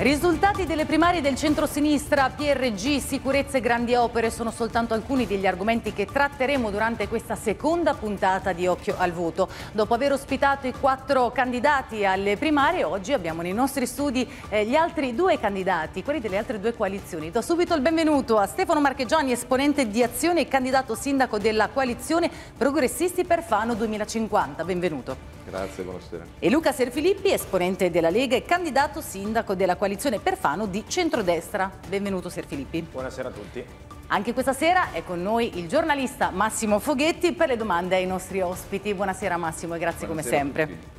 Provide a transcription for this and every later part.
Risultati delle primarie del centro-sinistra, PRG, sicurezza e grandi opere sono soltanto alcuni degli argomenti che tratteremo durante questa seconda puntata di Occhio al Voto. Dopo aver ospitato i quattro candidati alle primarie, oggi abbiamo nei nostri studi eh, gli altri due candidati, quelli delle altre due coalizioni. Do subito il benvenuto a Stefano Marchegiani, esponente di Azione e candidato sindaco della coalizione Progressisti per Fano 2050. Benvenuto. Grazie, buonasera. E Luca Serfilippi, esponente della Lega e candidato sindaco della coalizione Perfano di centrodestra. Benvenuto Serfilippi. Buonasera a tutti. Anche questa sera è con noi il giornalista Massimo Foghetti per le domande ai nostri ospiti. Buonasera Massimo e grazie buonasera come sempre.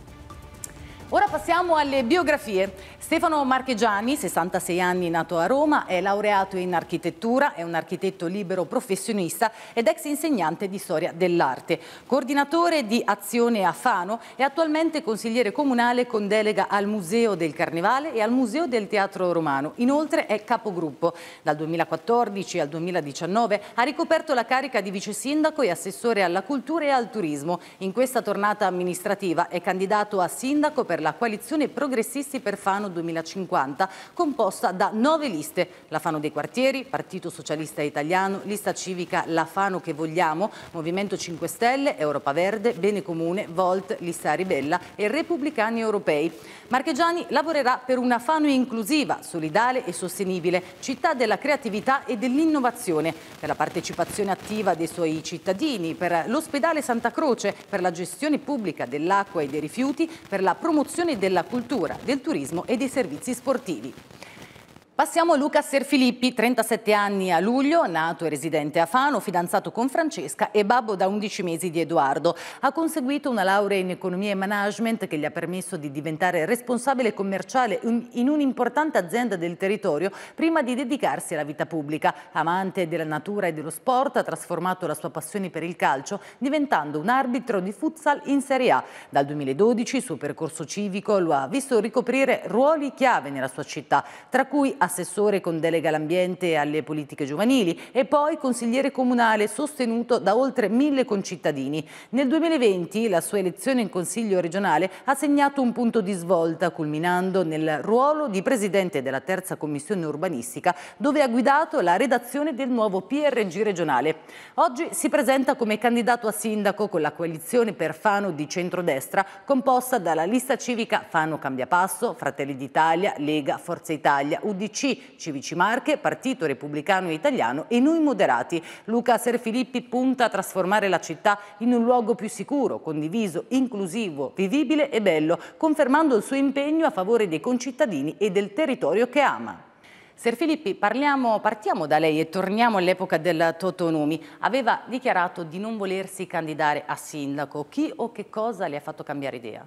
Ora passiamo alle biografie. Stefano Marchegiani, 66 anni, nato a Roma, è laureato in architettura, è un architetto libero professionista ed ex insegnante di storia dell'arte. Coordinatore di Azione a Fano è attualmente consigliere comunale con delega al Museo del Carnevale e al Museo del Teatro Romano. Inoltre è capogruppo. Dal 2014 al 2019 ha ricoperto la carica di vice sindaco e assessore alla cultura e al turismo. In questa tornata amministrativa è candidato a sindaco per per la coalizione Progressisti per Fano 2050, composta da nove liste, la Fano dei Quartieri, Partito Socialista Italiano, Lista Civica La Fano che vogliamo, Movimento 5 Stelle, Europa Verde, Bene Comune, Volt, Lista Ribella e Repubblicani Europei. Marchegiani lavorerà per una Fano inclusiva, solidale e sostenibile, città della creatività e dell'innovazione, per la partecipazione attiva dei suoi cittadini, per l'ospedale Santa Croce, per la gestione pubblica dell'acqua e dei rifiuti, per la promozione della cultura, del turismo e dei servizi sportivi. Passiamo a Luca Serfilippi, 37 anni a luglio, nato e residente a Fano, fidanzato con Francesca e babbo da 11 mesi di Edoardo. Ha conseguito una laurea in economia e management che gli ha permesso di diventare responsabile commerciale in un'importante azienda del territorio prima di dedicarsi alla vita pubblica. Amante della natura e dello sport, ha trasformato la sua passione per il calcio diventando un arbitro di futsal in Serie A. Dal 2012 il suo percorso civico lo ha visto ricoprire ruoli chiave nella sua città, tra cui ha assessore con delega all'ambiente e alle politiche giovanili e poi consigliere comunale sostenuto da oltre mille concittadini. Nel 2020 la sua elezione in Consiglio regionale ha segnato un punto di svolta culminando nel ruolo di presidente della terza commissione urbanistica dove ha guidato la redazione del nuovo PRG regionale. Oggi si presenta come candidato a sindaco con la coalizione per Fano di centrodestra composta dalla lista civica Fano Cambia Passo, Fratelli d'Italia, Lega, Forza Italia, UDC PCI, Civici Marche, Partito Repubblicano Italiano e Noi Moderati. Luca Serfilippi punta a trasformare la città in un luogo più sicuro, condiviso, inclusivo, vivibile e bello, confermando il suo impegno a favore dei concittadini e del territorio che ama. Ser Filippi, parliamo, partiamo da lei e torniamo all'epoca del Totonumi. Aveva dichiarato di non volersi candidare a sindaco. Chi o che cosa le ha fatto cambiare idea?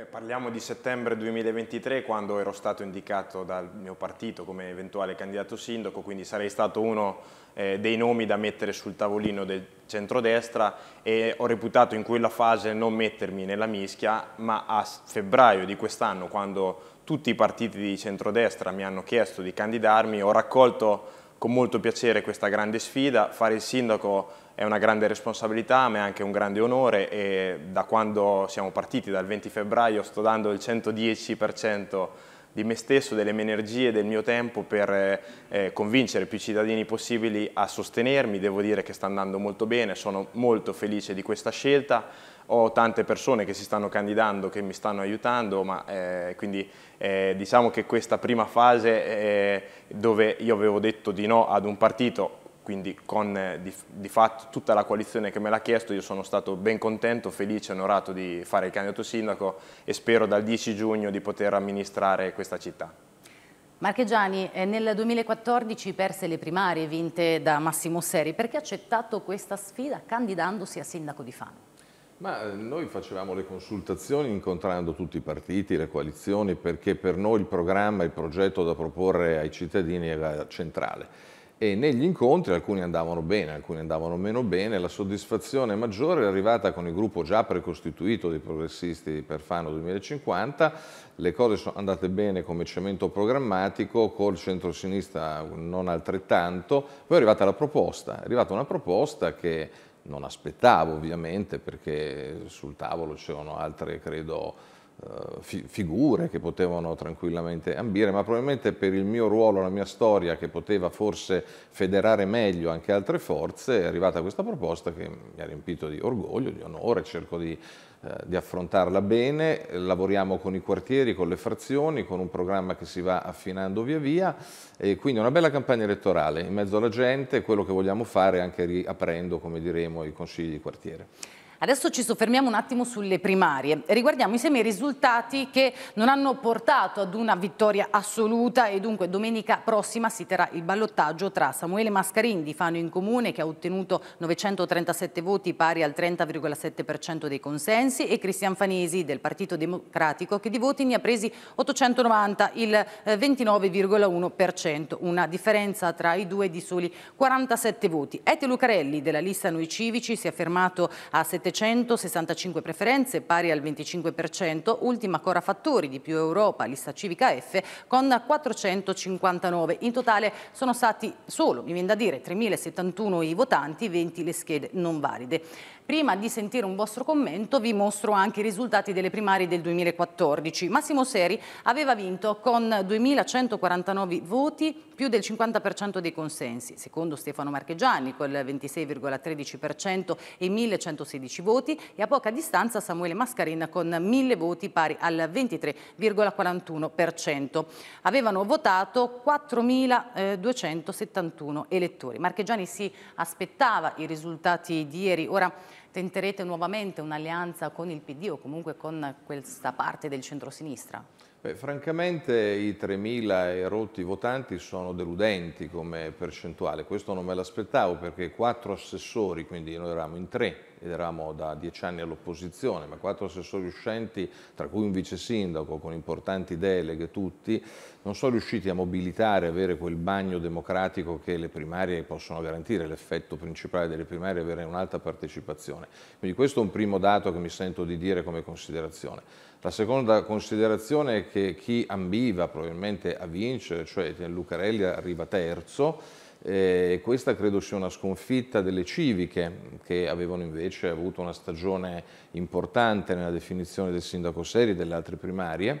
Eh, parliamo di settembre 2023 quando ero stato indicato dal mio partito come eventuale candidato sindaco, quindi sarei stato uno eh, dei nomi da mettere sul tavolino del centrodestra e ho reputato in quella fase non mettermi nella mischia, ma a febbraio di quest'anno quando tutti i partiti di centrodestra mi hanno chiesto di candidarmi, ho raccolto con molto piacere questa grande sfida, fare il sindaco è una grande responsabilità, ma è anche un grande onore e da quando siamo partiti, dal 20 febbraio, sto dando il 110% di me stesso, delle mie energie, del mio tempo per eh, convincere più cittadini possibili a sostenermi. Devo dire che sta andando molto bene, sono molto felice di questa scelta. Ho tante persone che si stanno candidando, che mi stanno aiutando, ma eh, quindi eh, diciamo che questa prima fase dove io avevo detto di no ad un partito quindi con eh, di, di, fatto tutta la coalizione che me l'ha chiesto io sono stato ben contento, felice, onorato di fare il candidato sindaco e spero dal 10 giugno di poter amministrare questa città. Marchegiani, eh, nel 2014 perse le primarie vinte da Massimo Seri, perché ha accettato questa sfida candidandosi a sindaco di Fano? Ma eh, noi facevamo le consultazioni incontrando tutti i partiti, le coalizioni, perché per noi il programma, il progetto da proporre ai cittadini era centrale e negli incontri alcuni andavano bene, alcuni andavano meno bene, la soddisfazione maggiore è arrivata con il gruppo già precostituito dei progressisti di Perfano 2050, le cose sono andate bene come cemento programmatico, col centro-sinistra non altrettanto, poi è arrivata la proposta, è arrivata una proposta che non aspettavo ovviamente perché sul tavolo c'erano altre, credo, eh, fi- figure che potevano tranquillamente ambire, ma probabilmente per il mio ruolo, la mia storia, che poteva forse federare meglio anche altre forze, è arrivata questa proposta che mi ha riempito di orgoglio, di onore, cerco di eh, di affrontarla bene, lavoriamo con i quartieri, con le frazioni, con un programma che si va affinando via via e quindi una bella campagna elettorale in mezzo alla gente, quello che vogliamo fare anche riaprendo, come diremo, i consigli di quartiere. Adesso ci soffermiamo un attimo sulle primarie. Riguardiamo insieme i risultati che non hanno portato ad una vittoria assoluta e dunque domenica prossima si terrà il ballottaggio tra Samuele Mascarin di Fano in Comune che ha ottenuto 937 voti pari al 30,7% dei consensi e Cristian Fanesi del Partito Democratico che di voti ne ha presi 890, il 29,1%, eh, una differenza tra i due di soli 47 voti. Ete Lucarelli della lista Noi Civici si è fermato a 7 765 preferenze, pari al 25%, ultima Cora Fattori di più Europa, lista civica F, con 459. In totale sono stati solo, mi viene da dire, 3.071 i votanti, 20 le schede non valide. Prima di sentire un vostro commento vi mostro anche i risultati delle primarie del 2014. Massimo Seri aveva vinto con 2.149 voti più del 50% dei consensi, secondo Stefano Marchegiani col 26,13% e 1.116 voti e a poca distanza Samuele Mascarin con 1.000 voti pari al 23,41%. Avevano votato 4.271 elettori. Marchegiani si aspettava i risultati di ieri. Ora tenterete nuovamente un'alleanza con il PD o comunque con questa parte del centrosinistra? Beh, francamente i 3.000 erotti votanti sono deludenti come percentuale, questo non me l'aspettavo perché quattro assessori, quindi noi eravamo in tre, eravamo da dieci anni all'opposizione, ma quattro assessori uscenti, tra cui un vice sindaco con importanti deleghe tutti, non sono riusciti a mobilitare, avere quel bagno democratico che le primarie possono garantire, l'effetto principale delle primarie è avere un'alta partecipazione. Quindi questo è un primo dato che mi sento di dire come considerazione. La seconda considerazione è che chi ambiva probabilmente a vincere, cioè Lucarelli arriva terzo, eh, questa credo sia una sconfitta delle civiche che avevano invece avuto una stagione importante nella definizione del sindaco Seri e delle altre primarie.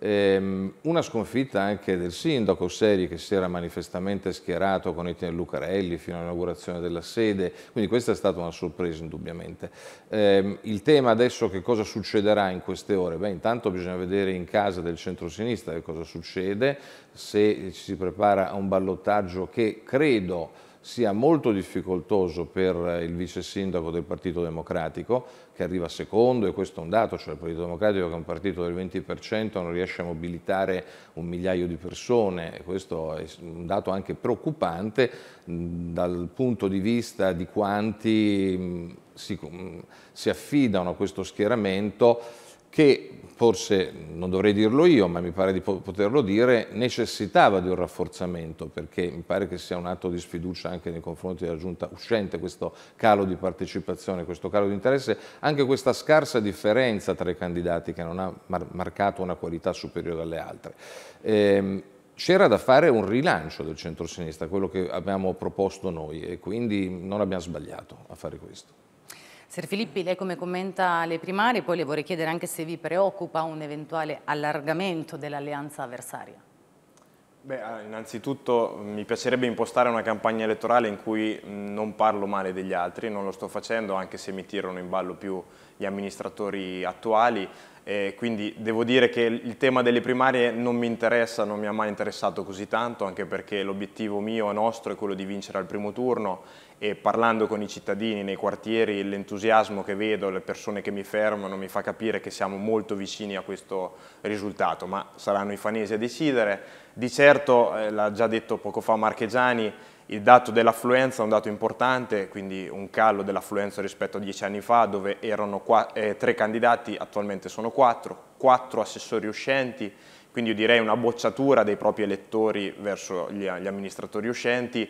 Ehm, una sconfitta anche del sindaco Seri che si era manifestamente schierato con i Lucarelli fino all'inaugurazione della sede, quindi questa è stata una sorpresa indubbiamente. Ehm, il tema adesso che cosa succederà in queste ore? Beh, intanto bisogna vedere in casa del centro-sinistra che cosa succede, se ci si prepara a un ballottaggio che credo sia molto difficoltoso per il vice sindaco del Partito Democratico, che arriva secondo e questo è un dato, cioè il Partito Democratico che è un partito del 20% non riesce a mobilitare un migliaio di persone, questo è un dato anche preoccupante dal punto di vista di quanti si, si affidano a questo schieramento che forse non dovrei dirlo io, ma mi pare di poterlo dire, necessitava di un rafforzamento perché mi pare che sia un atto di sfiducia anche nei confronti della giunta uscente, questo calo di partecipazione, questo calo di interesse, anche questa scarsa differenza tra i candidati che non ha mar marcato una qualità superiore alle altre. Ehm, c'era da fare un rilancio del centro-sinistra, quello che abbiamo proposto noi e quindi non abbiamo sbagliato a fare questo. Ser Filippi, lei come commenta le primarie, poi le vorrei chiedere anche se vi preoccupa un eventuale allargamento dell'alleanza avversaria. Beh, ah, innanzitutto mm, mi piacerebbe impostare una campagna elettorale in cui mm, non parlo male degli altri, non lo sto facendo anche se mi tirano in ballo più gli amministratori attuali, eh, quindi devo dire che il tema delle primarie non mi interessa, non mi ha mai interessato così tanto, anche perché l'obiettivo mio e nostro è quello di vincere al primo turno e parlando con i cittadini nei quartieri l'entusiasmo che vedo, le persone che mi fermano mi fa capire che siamo molto vicini a questo risultato, ma saranno i fanesi a decidere. Di certo, eh, l'ha già detto poco fa Marchegiani, il dato dell'affluenza è un dato importante, quindi un callo dell'affluenza rispetto a dieci anni fa dove erano eh, tre candidati, attualmente sono quattro, quattro assessori uscenti, quindi io direi una bocciatura dei propri elettori verso gli, gli amministratori uscenti,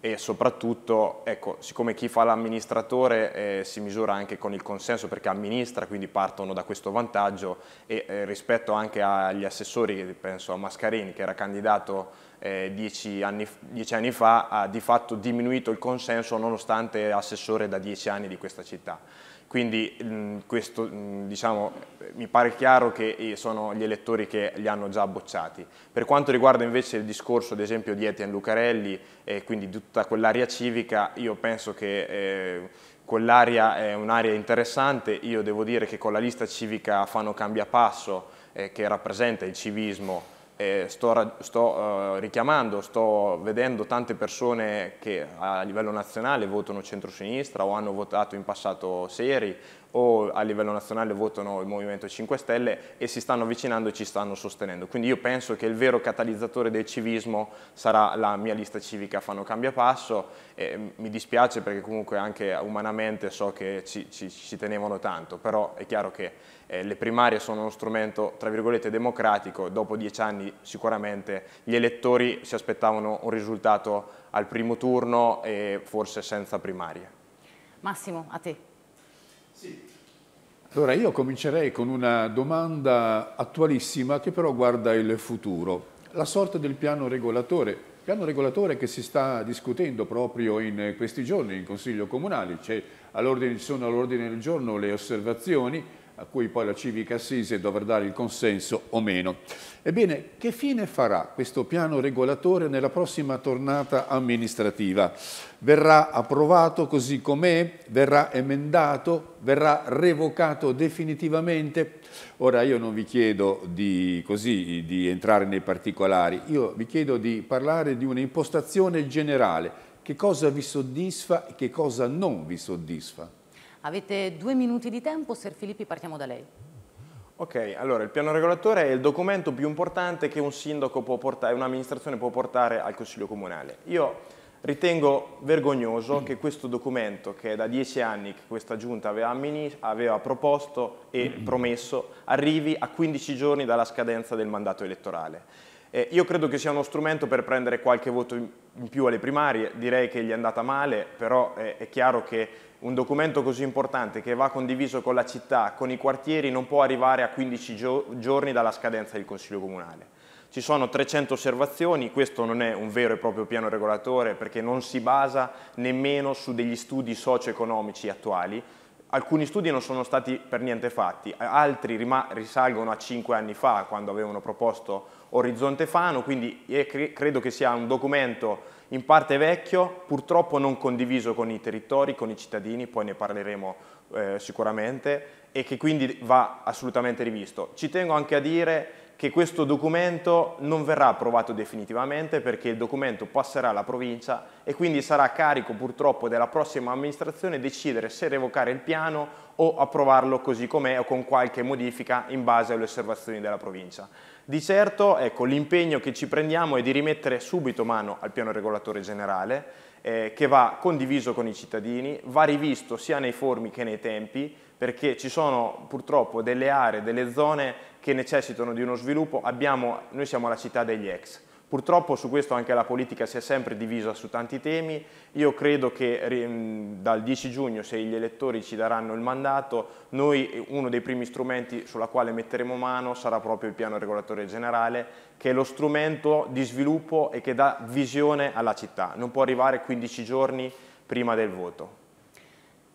e soprattutto, ecco, siccome chi fa l'amministratore eh, si misura anche con il consenso perché amministra, quindi partono da questo vantaggio e eh, rispetto anche agli assessori, penso a Mascarini che era candidato eh, dieci, anni, dieci, anni, fa, ha di fatto diminuito il consenso nonostante assessore da dieci anni di questa città. Quindi mh, mm, questo mh, mm, diciamo, mi pare chiaro che eh, sono gli elettori che li hanno già bocciati. Per quanto riguarda invece il discorso ad esempio di Etienne Lucarelli e eh, quindi tutta quell'area civica, io penso che eh, quell'area è un'area interessante, io devo dire che con la lista civica Fano Cambia Passo eh, che rappresenta il civismo eh, sto, sto eh, richiamando, sto vedendo tante persone che a livello nazionale votano centrosinistra o hanno votato in passato Seri o a livello nazionale votano il Movimento 5 Stelle e si stanno avvicinando e ci stanno sostenendo. Quindi io penso che il vero catalizzatore del civismo sarà la mia lista civica Fanno Cambia Passo, eh, mi dispiace perché comunque anche umanamente so che ci, ci, ci tenevano tanto, però è chiaro che eh, le primarie sono uno strumento tra virgolette democratico, dopo dieci anni sicuramente gli elettori si aspettavano un risultato al primo turno e forse senza primarie. Massimo, a te. Sì. Allora io comincerei con una domanda attualissima che però guarda il futuro, la sorte del piano regolatore piano regolatore che si sta discutendo proprio in questi giorni in Consiglio Comunale, ci sono all'ordine del giorno le osservazioni a cui poi la civica assise dovrà dare il consenso o meno. Ebbene, che fine farà questo piano regolatore nella prossima tornata amministrativa? Verrà approvato così com'è? Verrà emendato? Verrà revocato definitivamente? Ora io non vi chiedo di, così, di entrare nei particolari, io vi chiedo di parlare di un'impostazione generale. Che cosa vi soddisfa e che cosa non vi soddisfa? Avete due minuti di tempo, Sir Filippi, partiamo da lei. Ok, allora il piano regolatore è il documento più importante che un sindaco può portare, un'amministrazione può portare al Consiglio Comunale. Io Ritengo vergognoso che questo documento, che è da dieci anni che questa giunta aveva, aveva, proposto e promesso, arrivi a 15 giorni dalla scadenza del mandato elettorale. Eh, io credo che sia uno strumento per prendere qualche voto in più alle primarie, direi che gli è andata male, però eh, è chiaro che un documento così importante che va condiviso con la città, con i quartieri, non può arrivare a 15 gio giorni dalla scadenza del Consiglio Comunale. Ci sono 300 osservazioni, questo non è un vero e proprio piano regolatore perché non si basa nemmeno su degli studi socio-economici attuali, alcuni studi non sono stati per niente fatti, altri risalgono a 5 anni fa quando avevano proposto Orizzonte Fano, quindi credo che sia un documento in parte vecchio, purtroppo non condiviso con i territori, con i cittadini, poi ne parleremo eh, sicuramente, e che quindi va assolutamente rivisto. Ci tengo anche a dire che questo documento non verrà approvato definitivamente perché il documento passerà alla provincia e quindi sarà a carico purtroppo della prossima amministrazione decidere se revocare il piano o approvarlo così com'è o con qualche modifica in base alle osservazioni della provincia. Di certo ecco, l'impegno che ci prendiamo è di rimettere subito mano al piano regolatore generale, eh, che va condiviso con i cittadini, va rivisto sia nei formi che nei tempi, perché ci sono purtroppo delle aree, delle zone che necessitano di uno sviluppo. Abbiamo, noi siamo la città degli ex, Purtroppo su questo anche la politica si è sempre divisa su tanti temi, io credo che dal 10 giugno se gli elettori ci daranno il mandato, noi eh, uno dei primi strumenti sulla quale metteremo mano sarà proprio il piano regolatore generale che è lo strumento di sviluppo e che dà visione alla città, non può arrivare 15 giorni prima del voto.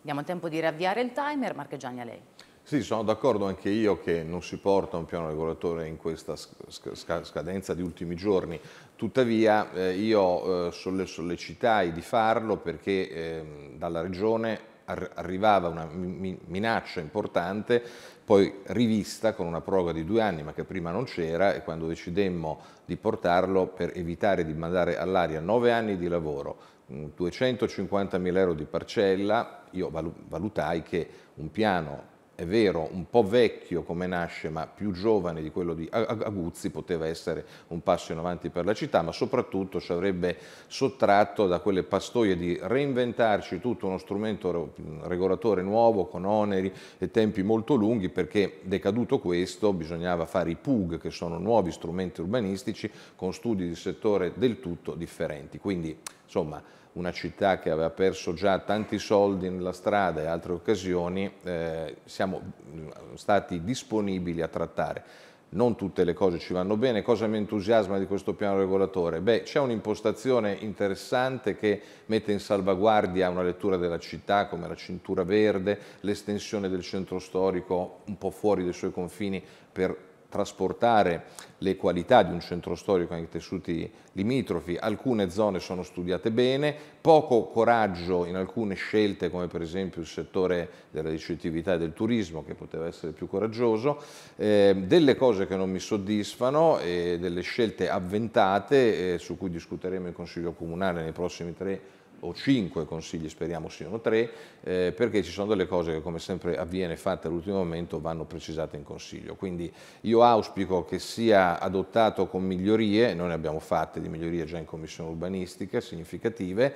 Diamo tempo di riavviare il timer, Gianni a lei. Sì, sono d'accordo anche io che non si porta un piano regolatore in questa scadenza di ultimi giorni, tuttavia eh, io eh, sollecitai di farlo perché ehm, dalla regione arrivava una minaccia importante, poi rivista con una proroga di due anni, ma che prima non c'era, e quando decidemmo di portarlo per evitare di mandare all'aria nove anni di lavoro, 250 mm, mila euro di parcella, io valutai che un piano è vero, un po' vecchio come nasce, ma più giovane di quello di Aguzzi, poteva essere un passo in avanti per la città, ma soprattutto ci avrebbe sottratto da quelle pastoie di reinventarci tutto uno strumento regolatore nuovo, con oneri e tempi molto lunghi, perché decaduto questo bisognava fare i PUG, che sono nuovi strumenti urbanistici, con studi di settore del tutto differenti. Quindi, insomma, una città che aveva perso già tanti soldi nella strada e altre occasioni, eh, siamo mm, stati disponibili a trattare. Non tutte le cose ci vanno bene. Cosa mi entusiasma di questo piano regolatore? Beh, c'è un'impostazione interessante che mette in salvaguardia una lettura della città come la cintura verde, l'estensione del centro storico un po' fuori dai suoi confini per trasportare le qualità di un centro storico anche ai tessuti limitrofi, alcune zone sono studiate bene, poco coraggio in alcune scelte come per esempio il settore della ricettività e del turismo che poteva essere più coraggioso, eh, delle cose che non mi soddisfano e delle scelte avventate eh, su cui discuteremo in Consiglio Comunale nei prossimi tre o cinque consigli, speriamo siano tre, eh, perché ci sono delle cose che come sempre avviene fatte all'ultimo momento vanno precisate in consiglio. Quindi io auspico che sia adottato con migliorie, noi ne abbiamo fatte di migliorie già in commissione urbanistica significative,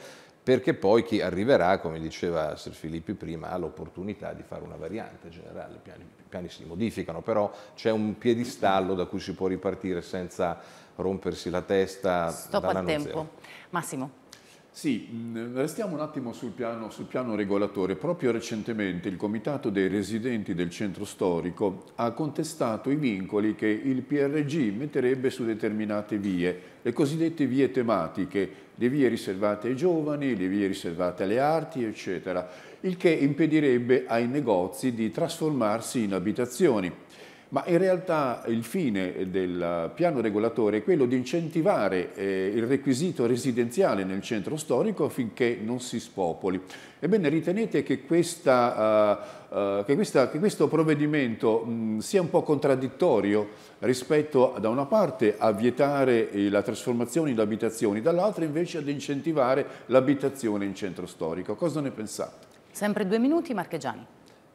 perché poi chi arriverà, come diceva Sir Filippi prima, ha l'opportunità di fare una variante generale, i piani, piani si modificano, però c'è un piedistallo da cui si può ripartire senza rompersi la testa. Stop al tempo. Zero. Massimo. Sì, mm, restiamo un attimo sul piano, sul piano, regolatore. Proprio recentemente il Comitato dei residenti del centro storico ha contestato i vincoli che il PRG metterebbe su determinate vie, le cosiddette vie tematiche, le vie riservate ai giovani, le vie riservate alle arti, eccetera, il che impedirebbe ai negozi di trasformarsi in abitazioni ma in realtà il fine del piano regolatore è quello di incentivare eh, il requisito residenziale nel centro storico affinché non si spopoli. Ebbene, ritenete che, questa, uh, uh, che, questa, che questo provvedimento mh, sia un po' contraddittorio rispetto da una parte a vietare eh, la trasformazione in abitazioni, dall'altra invece ad incentivare l'abitazione in centro storico. Cosa ne pensate? Sempre due minuti, Marchegiani.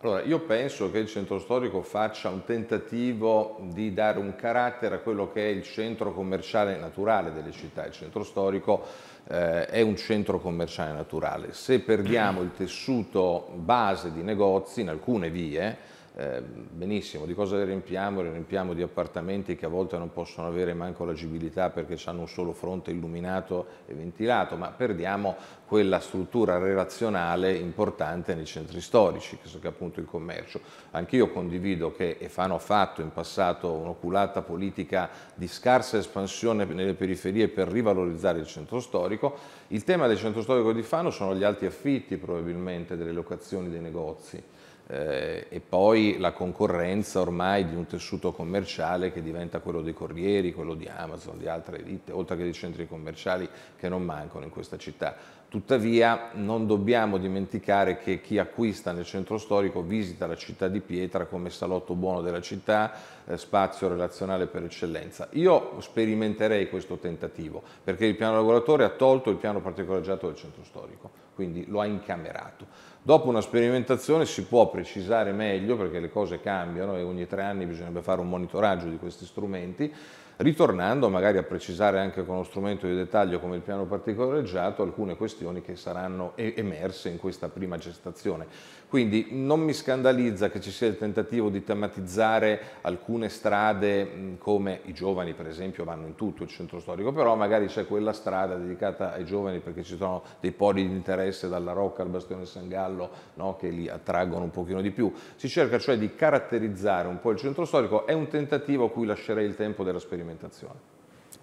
Allora, io penso che il centro storico faccia un tentativo di dare un carattere a quello che è il centro commerciale naturale delle città. Il centro storico eh, è un centro commerciale naturale. Se perdiamo il tessuto base di negozi in alcune vie, Ehm, benissimo, di cosa le riempiamo? Le riempiamo di appartamenti che a volte non possono avere manco l'agibilità perché hanno un solo fronte illuminato e ventilato, ma perdiamo quella struttura relazionale importante nei centri storici, che è appunto il commercio. Anch'io condivido che, e Fano ha fatto in passato un'oculata politica di scarsa espansione nelle periferie per rivalorizzare il centro storico, il tema del centro storico di Fano sono gli alti affitti probabilmente delle locazioni dei negozi eh, e poi la concorrenza ormai di un tessuto commerciale che diventa quello dei Corrieri, quello di Amazon, di altre ditte, oltre che dei centri commerciali che non mancano in questa città. Tuttavia non dobbiamo dimenticare che chi acquista nel centro storico visita la città di Pietra come salotto buono della città, eh, spazio relazionale per eccellenza. Io sperimenterei questo tentativo perché il piano lavoratore ha tolto il piano particolareggiato del centro storico, quindi lo ha incamerato. Dopo una sperimentazione si può precisare meglio perché le cose cambiano e ogni tre anni bisognerebbe fare un monitoraggio di questi strumenti, ritornando magari a precisare anche con uno strumento di dettaglio come il piano particolareggiato alcune questioni che saranno emerse in questa prima gestazione. Quindi non mi scandalizza che ci sia il tentativo di tematizzare alcune strade come i giovani per esempio vanno in tutto il centro storico, però magari c'è quella strada dedicata ai giovani perché ci sono dei poli di interesse dalla Rocca al Bastione San Gallo no? che li attraggono un pochino di più. Si cerca cioè di caratterizzare un po' il centro storico, è un tentativo a cui lascerei il tempo della sperimentazione.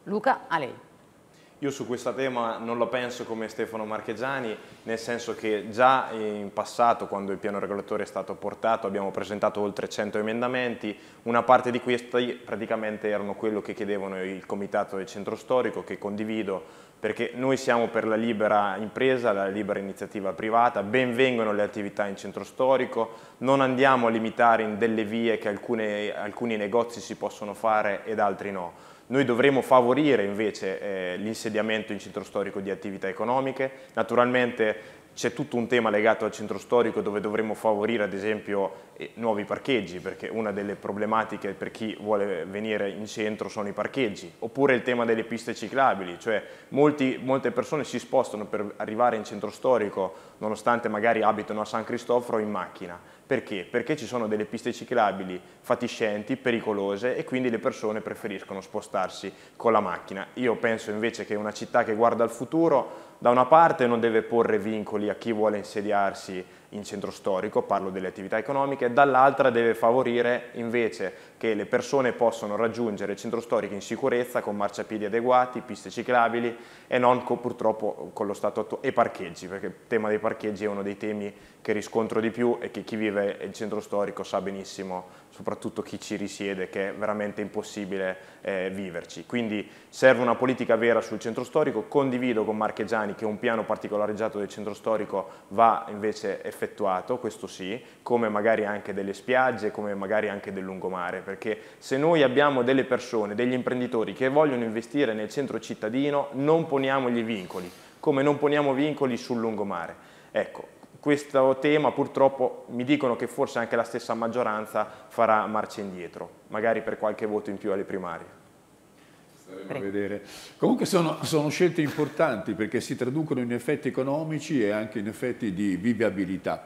Luca, a lei. Io su questo tema non lo penso come Stefano Marchegiani, nel senso che già in passato, quando il piano regolatore è stato portato, abbiamo presentato oltre 100 emendamenti, una parte di questi praticamente erano quello che chiedevano il Comitato del Centro Storico, che condivido, perché noi siamo per la libera impresa, la libera iniziativa privata, ben vengono le attività in centro storico, non andiamo a limitare in delle vie che alcune, alcuni negozi si possono fare ed altri no noi dovremo favorire invece eh, l'insediamento in centro storico di attività economiche, naturalmente c'è tutto un tema legato al centro storico dove dovremo favorire ad esempio eh, nuovi parcheggi perché una delle problematiche per chi vuole venire in centro sono i parcheggi oppure il tema delle piste ciclabili cioè molti, molte persone si spostano per arrivare in centro storico nonostante magari abitano a San Cristoforo in macchina perché? Perché ci sono delle piste ciclabili fatiscenti, pericolose e quindi le persone preferiscono spostarsi con la macchina. Io penso invece che una città che guarda al futuro da una parte non deve porre vincoli a chi vuole insediarsi in centro storico, parlo delle attività economiche, dall'altra deve favorire invece che le persone possano raggiungere il centro storico in sicurezza con marciapiedi adeguati, piste ciclabili e non co purtroppo con lo stato attuale e parcheggi, perché il tema dei parcheggi è uno dei temi che riscontro di più e che chi vive il centro storico sa benissimo soprattutto chi ci risiede, che è veramente impossibile eh, viverci. Quindi serve una politica vera sul centro storico, condivido con Marchegiani che un piano particolareggiato del centro storico va invece effettuato, questo sì, come magari anche delle spiagge, come magari anche del lungomare, perché se noi abbiamo delle persone, degli imprenditori che vogliono investire nel centro cittadino, non poniamogli vincoli, come non poniamo vincoli sul lungomare. Ecco, questo tema purtroppo mi dicono che forse anche la stessa maggioranza farà marcia indietro, magari per qualche voto in più alle primarie. Comunque sono, sono, scelte importanti perché si traducono in effetti economici e anche in effetti di viviabilità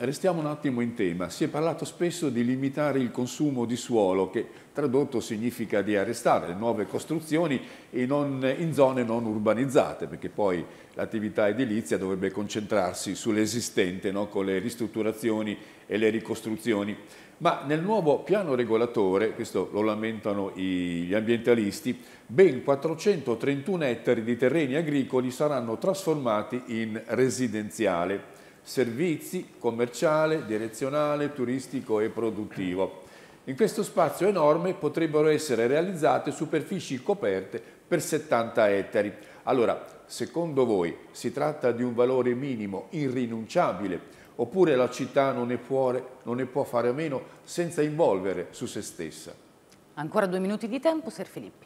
restiamo un attimo in tema. Si è parlato spesso di limitare il consumo di suolo, che tradotto significa di arrestare nuove costruzioni non, in zone non urbanizzate, perché poi l'attività edilizia dovrebbe concentrarsi sull'esistente, no? con le ristrutturazioni e le ricostruzioni. Ma nel nuovo piano regolatore, questo lo lamentano gli ambientalisti, ben 431 ettari di terreni agricoli saranno trasformati in residenziale servizi, commerciale, direzionale, turistico e produttivo. In questo spazio enorme potrebbero essere realizzate superfici coperte per 70 ettari. Allora, secondo voi si tratta di un valore minimo irrinunciabile oppure la città non ne può, non ne può fare a meno senza involvere su se stessa? Ancora due minuti di tempo, Ser Filippi.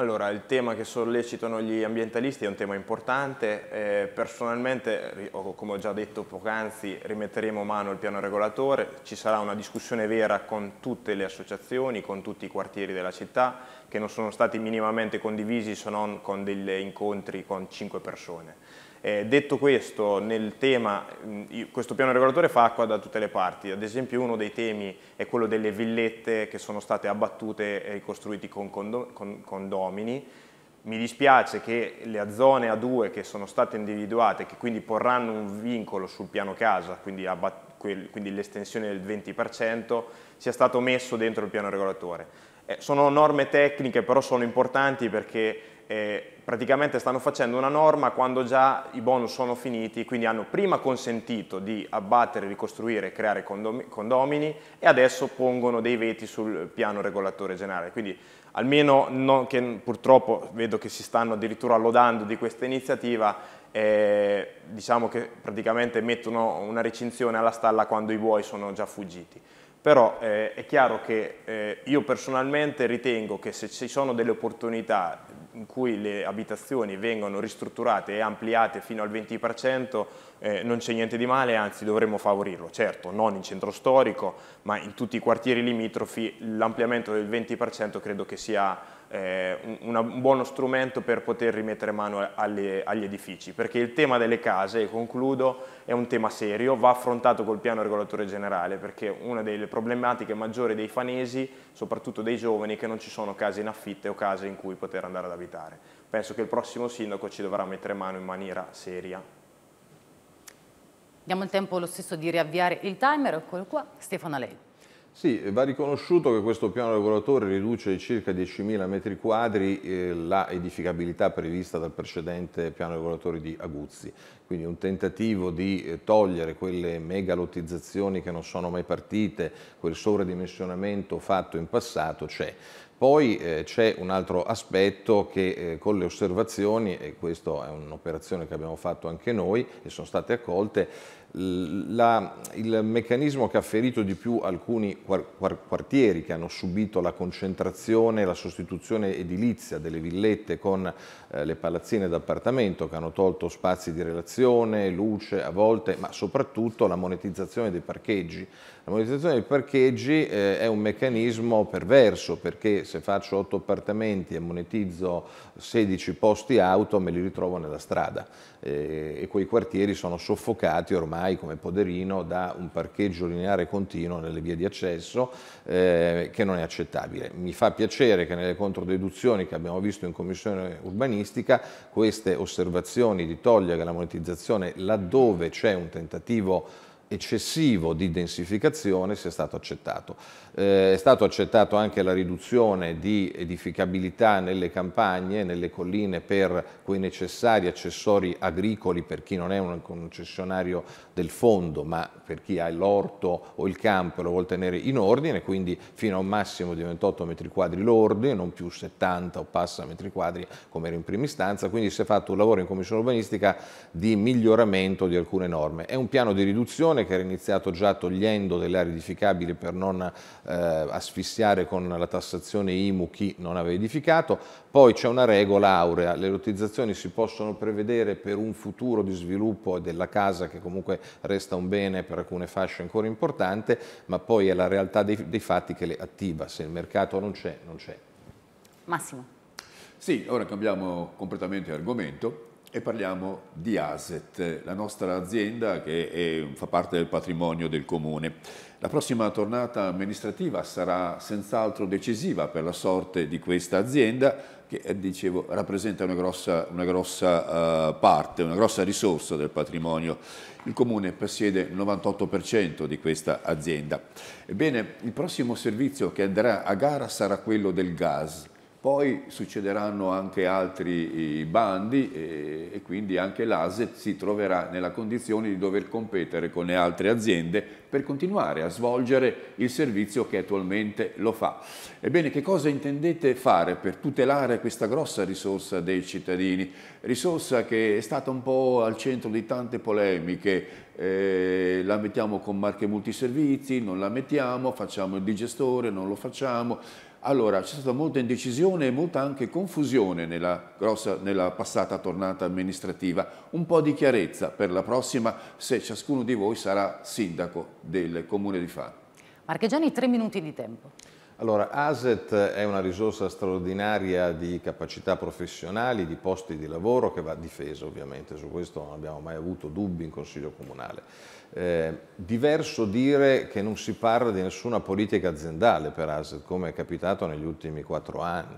Allora, il tema che sollecitano gli ambientalisti è un tema importante, eh, personalmente, come ho già detto poc'anzi, rimetteremo mano al piano regolatore, ci sarà una discussione vera con tutte le associazioni, con tutti i quartieri della città, che non sono stati minimamente condivisi se non con degli incontri con cinque persone. Eh, detto questo, nel tema, questo piano regolatore fa acqua da tutte le parti, ad esempio uno dei temi è quello delle villette che sono state abbattute e ricostruite con, condo, con condomini, mi dispiace che le zone A2 che sono state individuate, che quindi porranno un vincolo sul piano casa, quindi, quindi l'estensione del 20%, sia stato messo dentro il piano regolatore. Eh, sono norme tecniche, però sono importanti perché eh, praticamente stanno facendo una norma quando già i bonus sono finiti, quindi hanno prima consentito di abbattere, ricostruire e creare condomi condomini e adesso pongono dei veti sul piano regolatore generale. Quindi almeno non, che purtroppo vedo che si stanno addirittura lodando di questa iniziativa, eh, diciamo che praticamente mettono una recinzione alla stalla quando i buoi sono già fuggiti. Però eh, è chiaro che eh, io personalmente ritengo che se ci sono delle opportunità in cui le abitazioni vengono ristrutturate e ampliate fino al 20% eh, non c'è niente di male, anzi dovremmo favorirlo, certo non in centro storico ma in tutti i quartieri limitrofi l'ampliamento del 20% credo che sia eh, un, un, buono strumento per poter rimettere mano alle, agli edifici, perché il tema delle case, e concludo, è un tema serio, va affrontato col piano regolatore generale, perché una delle problematiche maggiori dei fanesi, soprattutto dei giovani, è che non ci sono case in affitte o case in cui poter andare ad abitare. Penso che il prossimo sindaco ci dovrà mettere mano in maniera seria. Diamo il tempo lo stesso di riavviare il timer, eccolo qua, Stefano a lei. Sì, va riconosciuto che questo piano regolatore riduce di circa 10.000 metri quadri eh, la edificabilità prevista dal precedente piano regolatore di Aguzzi, quindi un tentativo di eh, togliere quelle megalotizzazioni che non sono mai partite, quel sovradimensionamento fatto in passato c'è. Poi eh, c'è un altro aspetto che eh, con le osservazioni, e questa è un'operazione che abbiamo fatto anche noi e sono state accolte, la, il meccanismo che ha ferito di più alcuni quartieri che hanno subito la concentrazione la sostituzione edilizia delle villette con eh, le palazzine d'appartamento che hanno tolto spazi di relazione, luce a volte, ma soprattutto la monetizzazione dei parcheggi. La monetizzazione dei parcheggi eh, è un meccanismo perverso perché se faccio 8 appartamenti e monetizzo 16 posti auto me li ritrovo nella strada eh, e quei quartieri sono soffocati ormai come Poderino da un parcheggio lineare continuo nelle vie di accesso eh, che non è accettabile. Mi fa piacere che nelle controdeduzioni che abbiamo visto in Commissione Urbanistica queste osservazioni di togliere la monetizzazione laddove c'è un tentativo eccessivo di densificazione sia stato accettato. Eh, è stato accettato anche la riduzione di edificabilità nelle campagne, nelle colline per quei necessari accessori agricoli per chi non è un concessionario del fondo ma per chi ha l'orto o il campo e lo vuole tenere in ordine, quindi fino a un massimo di 28 metri quadri lordi, non più 70 o passa metri quadri come era in prima istanza, quindi si è fatto un lavoro in Commissione Urbanistica di miglioramento di alcune norme. È un piano di riduzione che era iniziato già togliendo delle aree edificabili per non eh, eh, asfissiare con la tassazione IMU chi non aveva edificato, poi c'è una regola aurea, le lottizzazioni si possono prevedere per un futuro di sviluppo della casa che comunque resta un bene per alcune fasce ancora importante, ma poi è la realtà dei, dei fatti che le attiva, se il mercato non c'è, non c'è. Massimo. Sì, ora cambiamo completamente argomento e parliamo di ASET, la nostra azienda che è, fa parte del patrimonio del comune. La prossima tornata amministrativa sarà senz'altro decisiva per la sorte di questa azienda che, eh, dicevo, rappresenta una grossa, una grossa uh, parte, una grossa risorsa del patrimonio. Il comune possiede il 98% di questa azienda. Ebbene, il prossimo servizio che andrà a gara sarà quello del gas poi succederanno anche altri bandi e, e quindi anche l'ASET si troverà nella condizione di dover competere con le altre aziende per continuare a svolgere il servizio che attualmente lo fa. Ebbene, che cosa intendete fare per tutelare questa grossa risorsa dei cittadini? Risorsa che è stata un po' al centro di tante polemiche, eh, la mettiamo con marche multiservizi, non la mettiamo, facciamo il digestore, non lo facciamo allora, c'è stata molta indecisione e molta anche confusione nella, grossa, nella, passata tornata amministrativa. Un po' di chiarezza per la prossima se ciascuno di voi sarà sindaco del comune di Fano. Marchegiani, tre minuti di tempo. Allora, ASET è una risorsa straordinaria di capacità professionali, di posti di lavoro che va difesa ovviamente, su questo non abbiamo mai avuto dubbi in Consiglio Comunale. Eh, diverso dire che non si parla di nessuna politica aziendale per Asset, come è capitato negli ultimi quattro anni.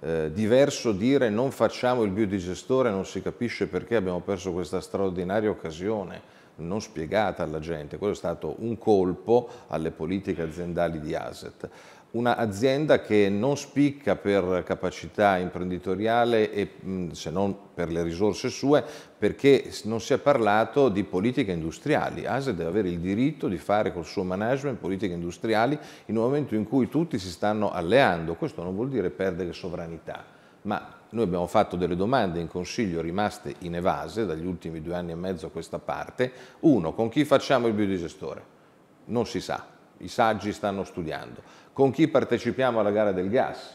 Eh, diverso dire non facciamo il biodigestore, non si capisce perché abbiamo perso questa straordinaria occasione non spiegata alla gente. Quello è stato un colpo alle politiche aziendali di Asset un'azienda che non spicca per capacità imprenditoriale e se non per le risorse sue perché non si è parlato di politiche industriali. ASE deve avere il diritto di fare col suo management politiche industriali in un momento in cui tutti si stanno alleando. Questo non vuol dire perdere sovranità, ma noi abbiamo fatto delle domande in Consiglio rimaste in evase dagli ultimi due anni e mezzo a questa parte. Uno, con chi facciamo il biodigestore? Non si sa, i saggi stanno studiando con chi partecipiamo alla gara del gas,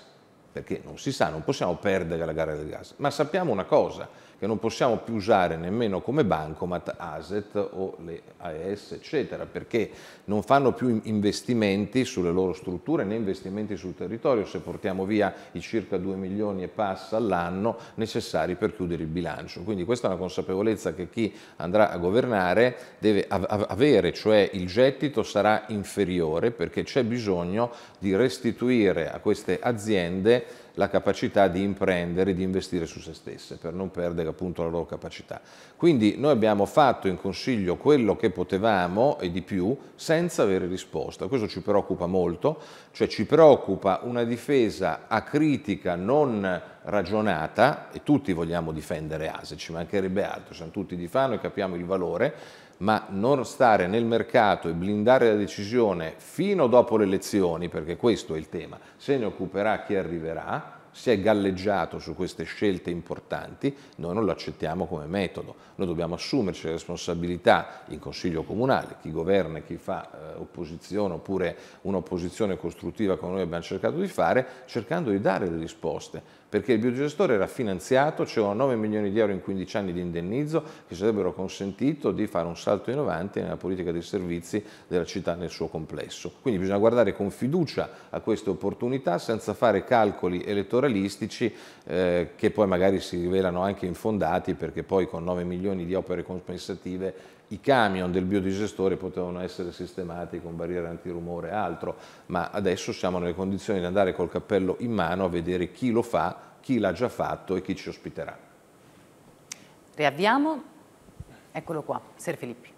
perché non si sa, non possiamo perdere la gara del gas, ma sappiamo una cosa, che non possiamo più usare nemmeno come bancomat asset o le AES eccetera perché non fanno più investimenti sulle loro strutture né investimenti sul territorio se portiamo via i circa 2 milioni e passa all'anno necessari per chiudere il bilancio. Quindi questa è una consapevolezza che chi andrà a governare deve avere, cioè il gettito sarà inferiore perché c'è bisogno di restituire a queste aziende la capacità di imprendere, di investire su se stesse, per non perdere appunto la loro capacità. Quindi noi abbiamo fatto in Consiglio quello che potevamo e di più senza avere risposta. Questo ci preoccupa molto, cioè ci preoccupa una difesa a critica non ragionata, e tutti vogliamo difendere ASE, ci mancherebbe altro, siamo tutti di Fano e capiamo il valore, ma non stare nel mercato e blindare la decisione fino dopo le elezioni, perché questo è il tema, se ne occuperà chi arriverà, si è galleggiato su queste scelte importanti, noi non lo accettiamo come metodo, noi dobbiamo assumerci le responsabilità in Consiglio Comunale, chi governa e chi fa eh, opposizione oppure un'opposizione costruttiva come noi abbiamo cercato di fare, cercando di dare le risposte perché il biogestore era finanziato, c'erano cioè 9 milioni di euro in 15 anni di indennizzo che ci avrebbero consentito di fare un salto in avanti nella politica dei servizi della città nel suo complesso. Quindi bisogna guardare con fiducia a queste opportunità senza fare calcoli elettoralistici eh, che poi magari si rivelano anche infondati perché poi con 9 milioni di opere compensative i camion del biodigestore potevano essere sistemati con barriere antirumore e altro, ma adesso siamo nelle condizioni di andare col cappello in mano a vedere chi lo fa, chi l'ha già fatto e chi ci ospiterà. Riavviamo, eccolo qua, Ser Filippi.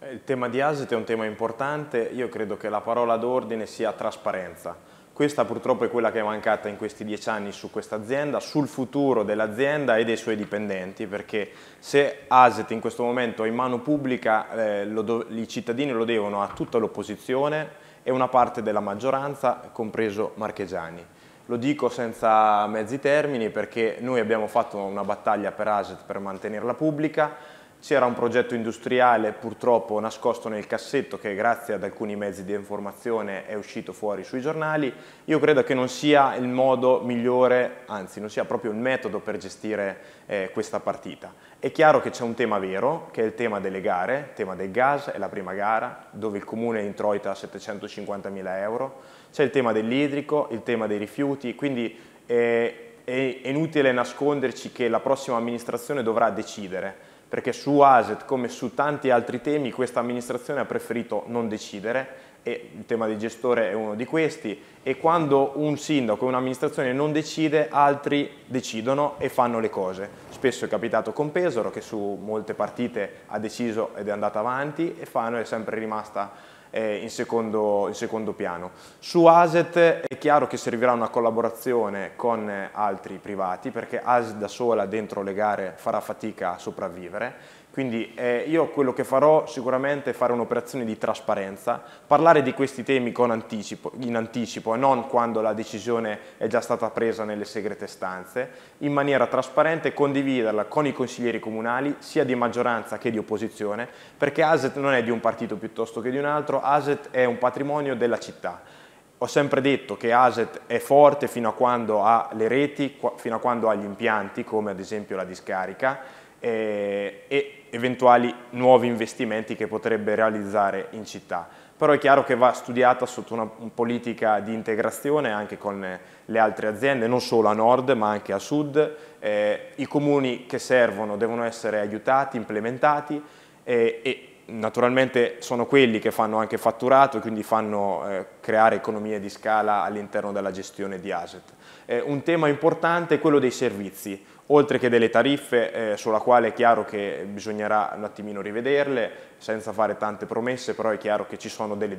Eh, il tema di ASIT è un tema importante, io credo che la parola d'ordine sia trasparenza questa purtroppo è quella che è mancata in questi dieci anni su questa azienda, sul futuro dell'azienda e dei suoi dipendenti, perché se Aset in questo momento è in mano pubblica, eh, do, i cittadini lo devono a tutta l'opposizione e una parte della maggioranza, compreso Marchegiani. Lo dico senza mezzi termini perché noi abbiamo fatto una battaglia per Aset per mantenerla pubblica, c'era un progetto industriale purtroppo nascosto nel cassetto che grazie ad alcuni mezzi di informazione è uscito fuori sui giornali. Io credo che non sia il modo migliore, anzi non sia proprio il metodo per gestire eh, questa partita. È chiaro che c'è un tema vero, che è il tema delle gare, il tema del gas, è la prima gara dove il comune introita 750.000 euro, c'è il tema dell'idrico, il tema dei rifiuti, quindi... Eh, è inutile nasconderci che la prossima amministrazione dovrà decidere perché su ASET come su tanti altri temi questa amministrazione ha preferito non decidere e il tema del gestore è uno di questi e quando un sindaco e un'amministrazione non decide altri decidono e fanno le cose. Spesso è capitato con Pesaro che su molte partite ha deciso ed è andata avanti e Fano è sempre rimasta eh, in, secondo, in, secondo, piano. Su ASET è chiaro che servirà una collaborazione con eh, altri privati perché ASET da sola dentro le gare farà fatica a sopravvivere quindi eh, io quello che farò sicuramente è fare un'operazione di trasparenza, parlare di questi temi anticipo, in anticipo e non quando la decisione è già stata presa nelle segrete stanze, in maniera trasparente e condividerla con i consiglieri comunali, sia di maggioranza che di opposizione, perché ASET non è di un partito piuttosto che di un altro, ASET è un patrimonio della città ho sempre detto che ASET è forte fino a quando ha le reti, fino a quando ha gli impianti, come ad esempio la discarica, eh, e eventuali nuovi investimenti che potrebbe realizzare in città. Però è chiaro che va studiata sotto una politica di integrazione anche con le altre aziende, non solo a nord ma anche a sud. Eh, I comuni che servono devono essere aiutati, implementati eh, e naturalmente sono quelli che fanno anche fatturato e quindi fanno eh, creare economie di scala all'interno della gestione di asset. Eh, un tema importante è quello dei servizi oltre che delle tariffe eh, sulla quale è chiaro che bisognerà un attimino rivederle senza fare tante promesse però è chiaro che ci sono delle,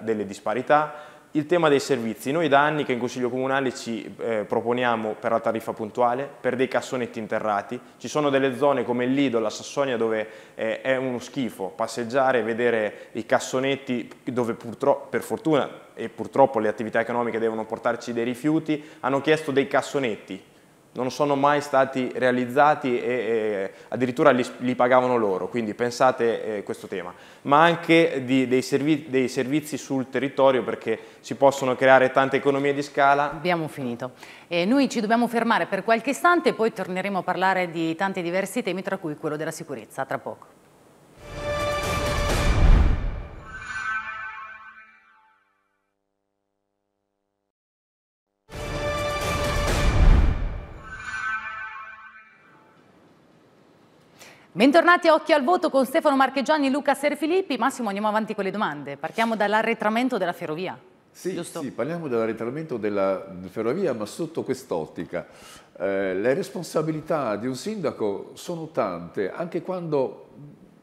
delle disparità il tema dei servizi, noi da anni che in Consiglio Comunale ci eh, proponiamo per la tariffa puntuale, per dei cassonetti interrati, ci sono delle zone come il Lido, la Sassonia dove eh, è uno schifo passeggiare e vedere i cassonetti dove purtroppo, per fortuna e purtroppo le attività economiche devono portarci dei rifiuti, hanno chiesto dei cassonetti non sono mai stati realizzati e, e addirittura li, li, pagavano loro, quindi pensate eh, questo tema, ma anche di, dei, servi, dei, servizi sul territorio perché si possono creare tante economie di scala. Abbiamo finito. Eh, noi ci dobbiamo fermare per qualche istante, poi torneremo a parlare di tanti diversi temi, tra cui quello della sicurezza, tra poco. Bentornati a Occhi al Voto con Stefano Marchegiani e Luca Serfilippi. Massimo, andiamo avanti con le domande. Partiamo dall'arretramento della ferrovia. Sì, sì parliamo dell'arretramento della ferrovia, ma sotto quest'ottica. Eh, le responsabilità di un sindaco sono tante, anche quando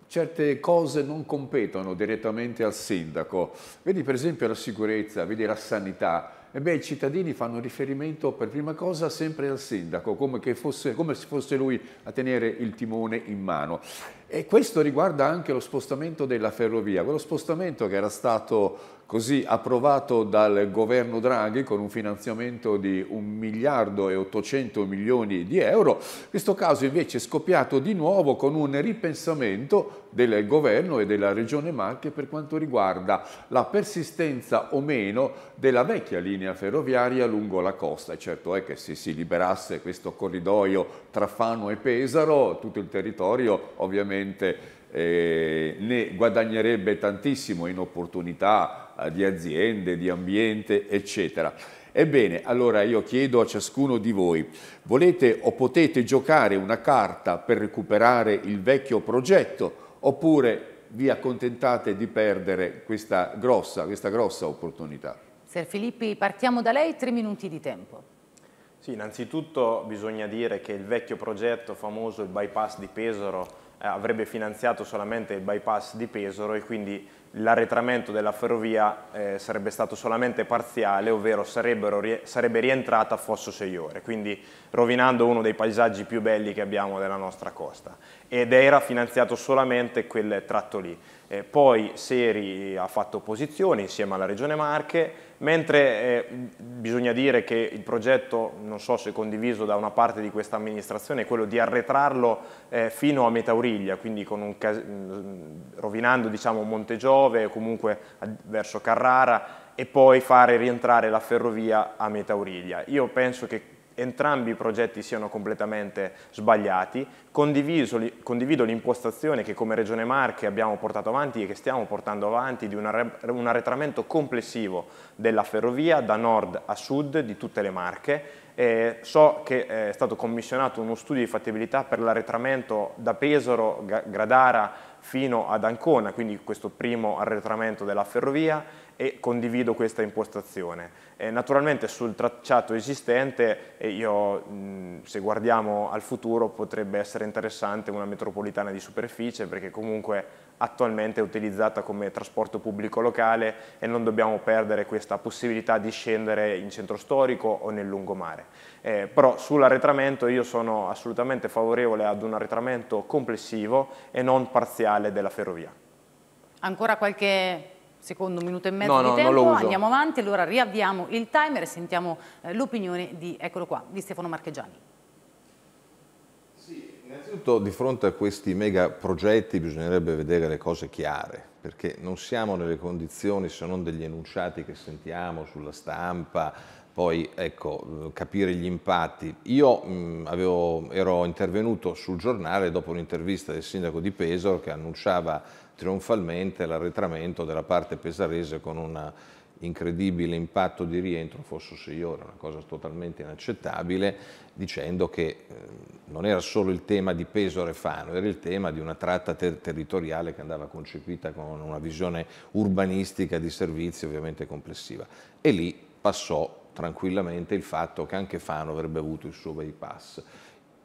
certe cose non competono direttamente al sindaco. Vedi per esempio la sicurezza, vedi la sanità, Ebbene, i cittadini fanno riferimento per prima cosa sempre al sindaco, come, fosse, come se fosse lui a tenere il timone in mano. E questo riguarda anche lo spostamento della ferrovia, quello spostamento che era stato così approvato dal governo Draghi con un finanziamento di 1 miliardo e 800 milioni di euro. Questo caso invece è scoppiato di nuovo con un ripensamento del governo e della regione Marche per quanto riguarda la persistenza o meno della vecchia linea ferroviaria lungo la costa. E certo è che se si liberasse questo corridoio tra Fano e Pesaro, tutto il territorio ovviamente eh, ne guadagnerebbe tantissimo in opportunità eh, di aziende, di ambiente, eccetera. Ebbene, allora io chiedo a ciascuno di voi, volete o potete giocare una carta per recuperare il vecchio progetto oppure vi accontentate di perdere questa grossa, questa grossa opportunità? Ser Filippi, partiamo da lei, tre minuti di tempo. Sì, innanzitutto bisogna dire che il vecchio progetto famoso, il bypass di Pesaro, eh, avrebbe finanziato solamente il bypass di Pesaro e quindi l'arretramento della ferrovia eh, sarebbe stato solamente parziale, ovvero sarebbe rientrata a Fosso Seiore, quindi rovinando uno dei paesaggi più belli che abbiamo della nostra costa. Ed era finanziato solamente quel tratto lì. Eh, poi Seri eh, ha fatto opposizione insieme alla Regione Marche, mentre eh, bisogna dire che il progetto, non so se condiviso da una parte di questa amministrazione, è quello di arretrarlo eh, fino a Metauriglia, quindi un, mm, mm, rovinando diciamo, Montegiove o comunque verso Carrara e poi fare rientrare la ferrovia a Metauriglia. Io penso che entrambi i progetti siano completamente sbagliati, condivido l'impostazione che come Regione Marche abbiamo portato avanti e che stiamo portando avanti di un arretramento complessivo della ferrovia da nord a sud di tutte le Marche eh, so che eh, è stato commissionato uno studio di fattibilità per l'arretramento da Pesaro, Gradara fino ad Ancona, quindi questo primo arretramento della ferrovia e condivido questa impostazione. Eh, naturalmente sul tracciato esistente, eh, io, se guardiamo al futuro, potrebbe essere interessante una metropolitana di superficie perché comunque attualmente è utilizzata come trasporto pubblico locale e non dobbiamo perdere questa possibilità di scendere in centro storico o nel lungomare. Eh, però sull'arretramento io sono assolutamente favorevole ad un arretramento complessivo e non parziale della ferrovia. Ancora qualche secondo minuto e mezzo no, di no, tempo, andiamo avanti, allora riavviamo il timer e sentiamo eh, l'opinione di, eccolo qua, di Stefano Marchegiani. innanzitutto di fronte a questi mega progetti bisognerebbe vedere le cose chiare, perché non siamo nelle condizioni se non degli enunciati che sentiamo sulla stampa, poi ecco, eh, capire gli impatti. Io mh, mm, avevo, ero intervenuto sul giornale dopo un'intervista del sindaco di Pesaro che annunciava trionfalmente l'arretramento della parte pesarese con un incredibile impatto di rientro fosse io era una cosa totalmente inaccettabile, dicendo che eh, non era solo il tema di peso refano, era il tema di una tratta ter territoriale che andava concepita con una visione urbanistica di servizio ovviamente complessiva. E lì passò tranquillamente il fatto che anche Fano avrebbe avuto il suo bypass.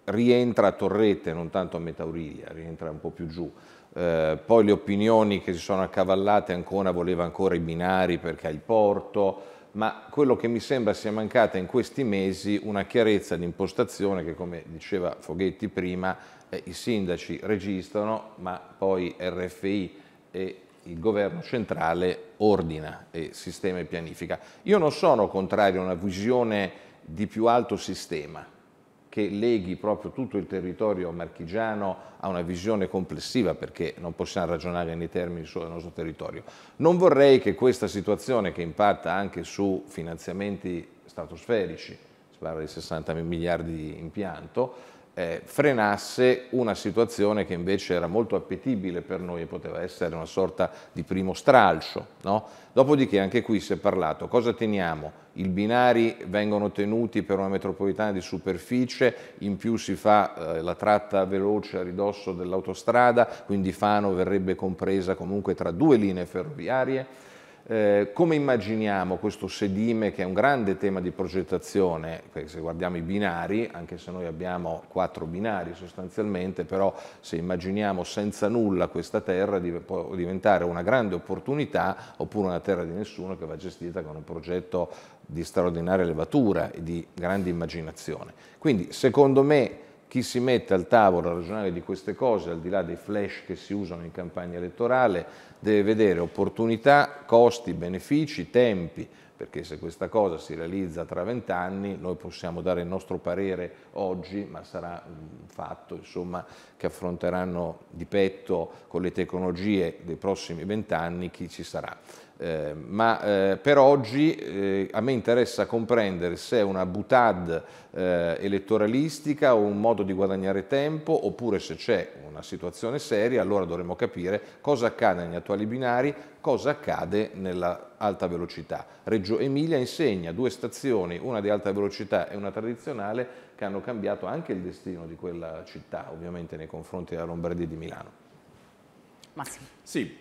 Rientra a Torrete, non tanto a Metaurilia, rientra un po' più giù eh, poi le opinioni che si sono accavallate, ancora voleva ancora i binari perché ha il porto, ma quello che mi sembra sia mancata in questi mesi una chiarezza di impostazione che come diceva Foghetti prima eh, i sindaci registrano ma poi RFI e il governo centrale ordina e sistema e pianifica. Io non sono contrario a una visione di più alto sistema, che leghi proprio tutto il territorio marchigiano a una visione complessiva perché non possiamo ragionare nei termini solo del nostro territorio. Non vorrei che questa situazione che impatta anche su finanziamenti stratosferici, si parla di 60 miliardi di impianto, eh, frenasse una situazione che invece era molto appetibile per noi e poteva essere una sorta di primo stralcio. No? Dopodiché anche qui si è parlato cosa teniamo i binari vengono tenuti per una metropolitana di superficie, in più si fa eh, la tratta veloce a ridosso dell'autostrada, quindi Fano verrebbe compresa comunque tra due linee ferroviarie eh, come immaginiamo questo sedime, che è un grande tema di progettazione, se guardiamo i binari, anche se noi abbiamo quattro binari sostanzialmente, però se immaginiamo senza nulla questa terra può diventare una grande opportunità oppure una terra di nessuno che va gestita con un progetto di straordinaria levatura e di grande immaginazione. Quindi secondo me chi si mette al tavolo a ragionare di queste cose, al di là dei flash che si usano in campagna elettorale, deve vedere opportunità, costi, benefici, tempi, perché se questa cosa si realizza tra vent'anni noi possiamo dare il nostro parere oggi, ma sarà un fatto insomma, che affronteranno di petto con le tecnologie dei prossimi vent'anni chi ci sarà. Eh, ma eh, per oggi eh, a me interessa comprendere se è una butad eh, elettoralistica o un modo di guadagnare tempo oppure se c'è una situazione seria allora dovremmo capire cosa accade negli attuali binari, cosa accade nella alta velocità. Reggio Emilia insegna due stazioni, una di alta velocità e una tradizionale che hanno cambiato anche il destino di quella città ovviamente nei confronti della Lombardia e di Milano. Massimo. Sì,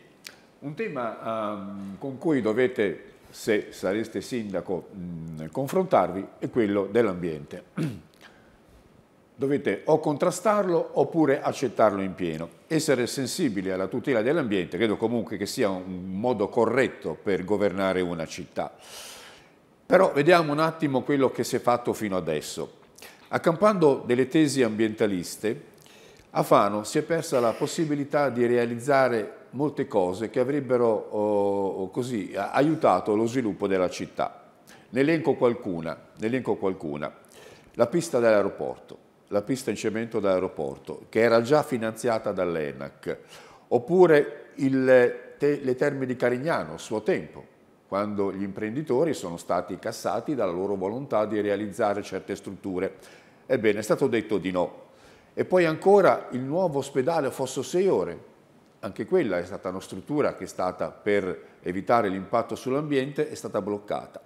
un tema um, con cui dovete, se sareste sindaco, mh, mm, confrontarvi è quello dell'ambiente. dovete o contrastarlo oppure accettarlo in pieno. Essere sensibili alla tutela dell'ambiente credo comunque che sia un modo corretto per governare una città. Però vediamo un attimo quello che si è fatto fino adesso. Accampando delle tesi ambientaliste, a Fano si è persa la possibilità di realizzare molte cose che avrebbero oh, oh così, aiutato lo sviluppo della città. Ne elenco qualcuna, ne qualcuna. La pista dell'aeroporto, la pista in cemento dell'aeroporto, che era già finanziata dall'ENAC, oppure il, te, le terme di Carignano, a suo tempo, quando gli imprenditori sono stati cassati dalla loro volontà di realizzare certe strutture. Ebbene, è stato detto di no. E poi ancora il nuovo ospedale Fosso 6 Ore, anche quella è stata una struttura che è stata per evitare l'impatto sull'ambiente, è stata bloccata.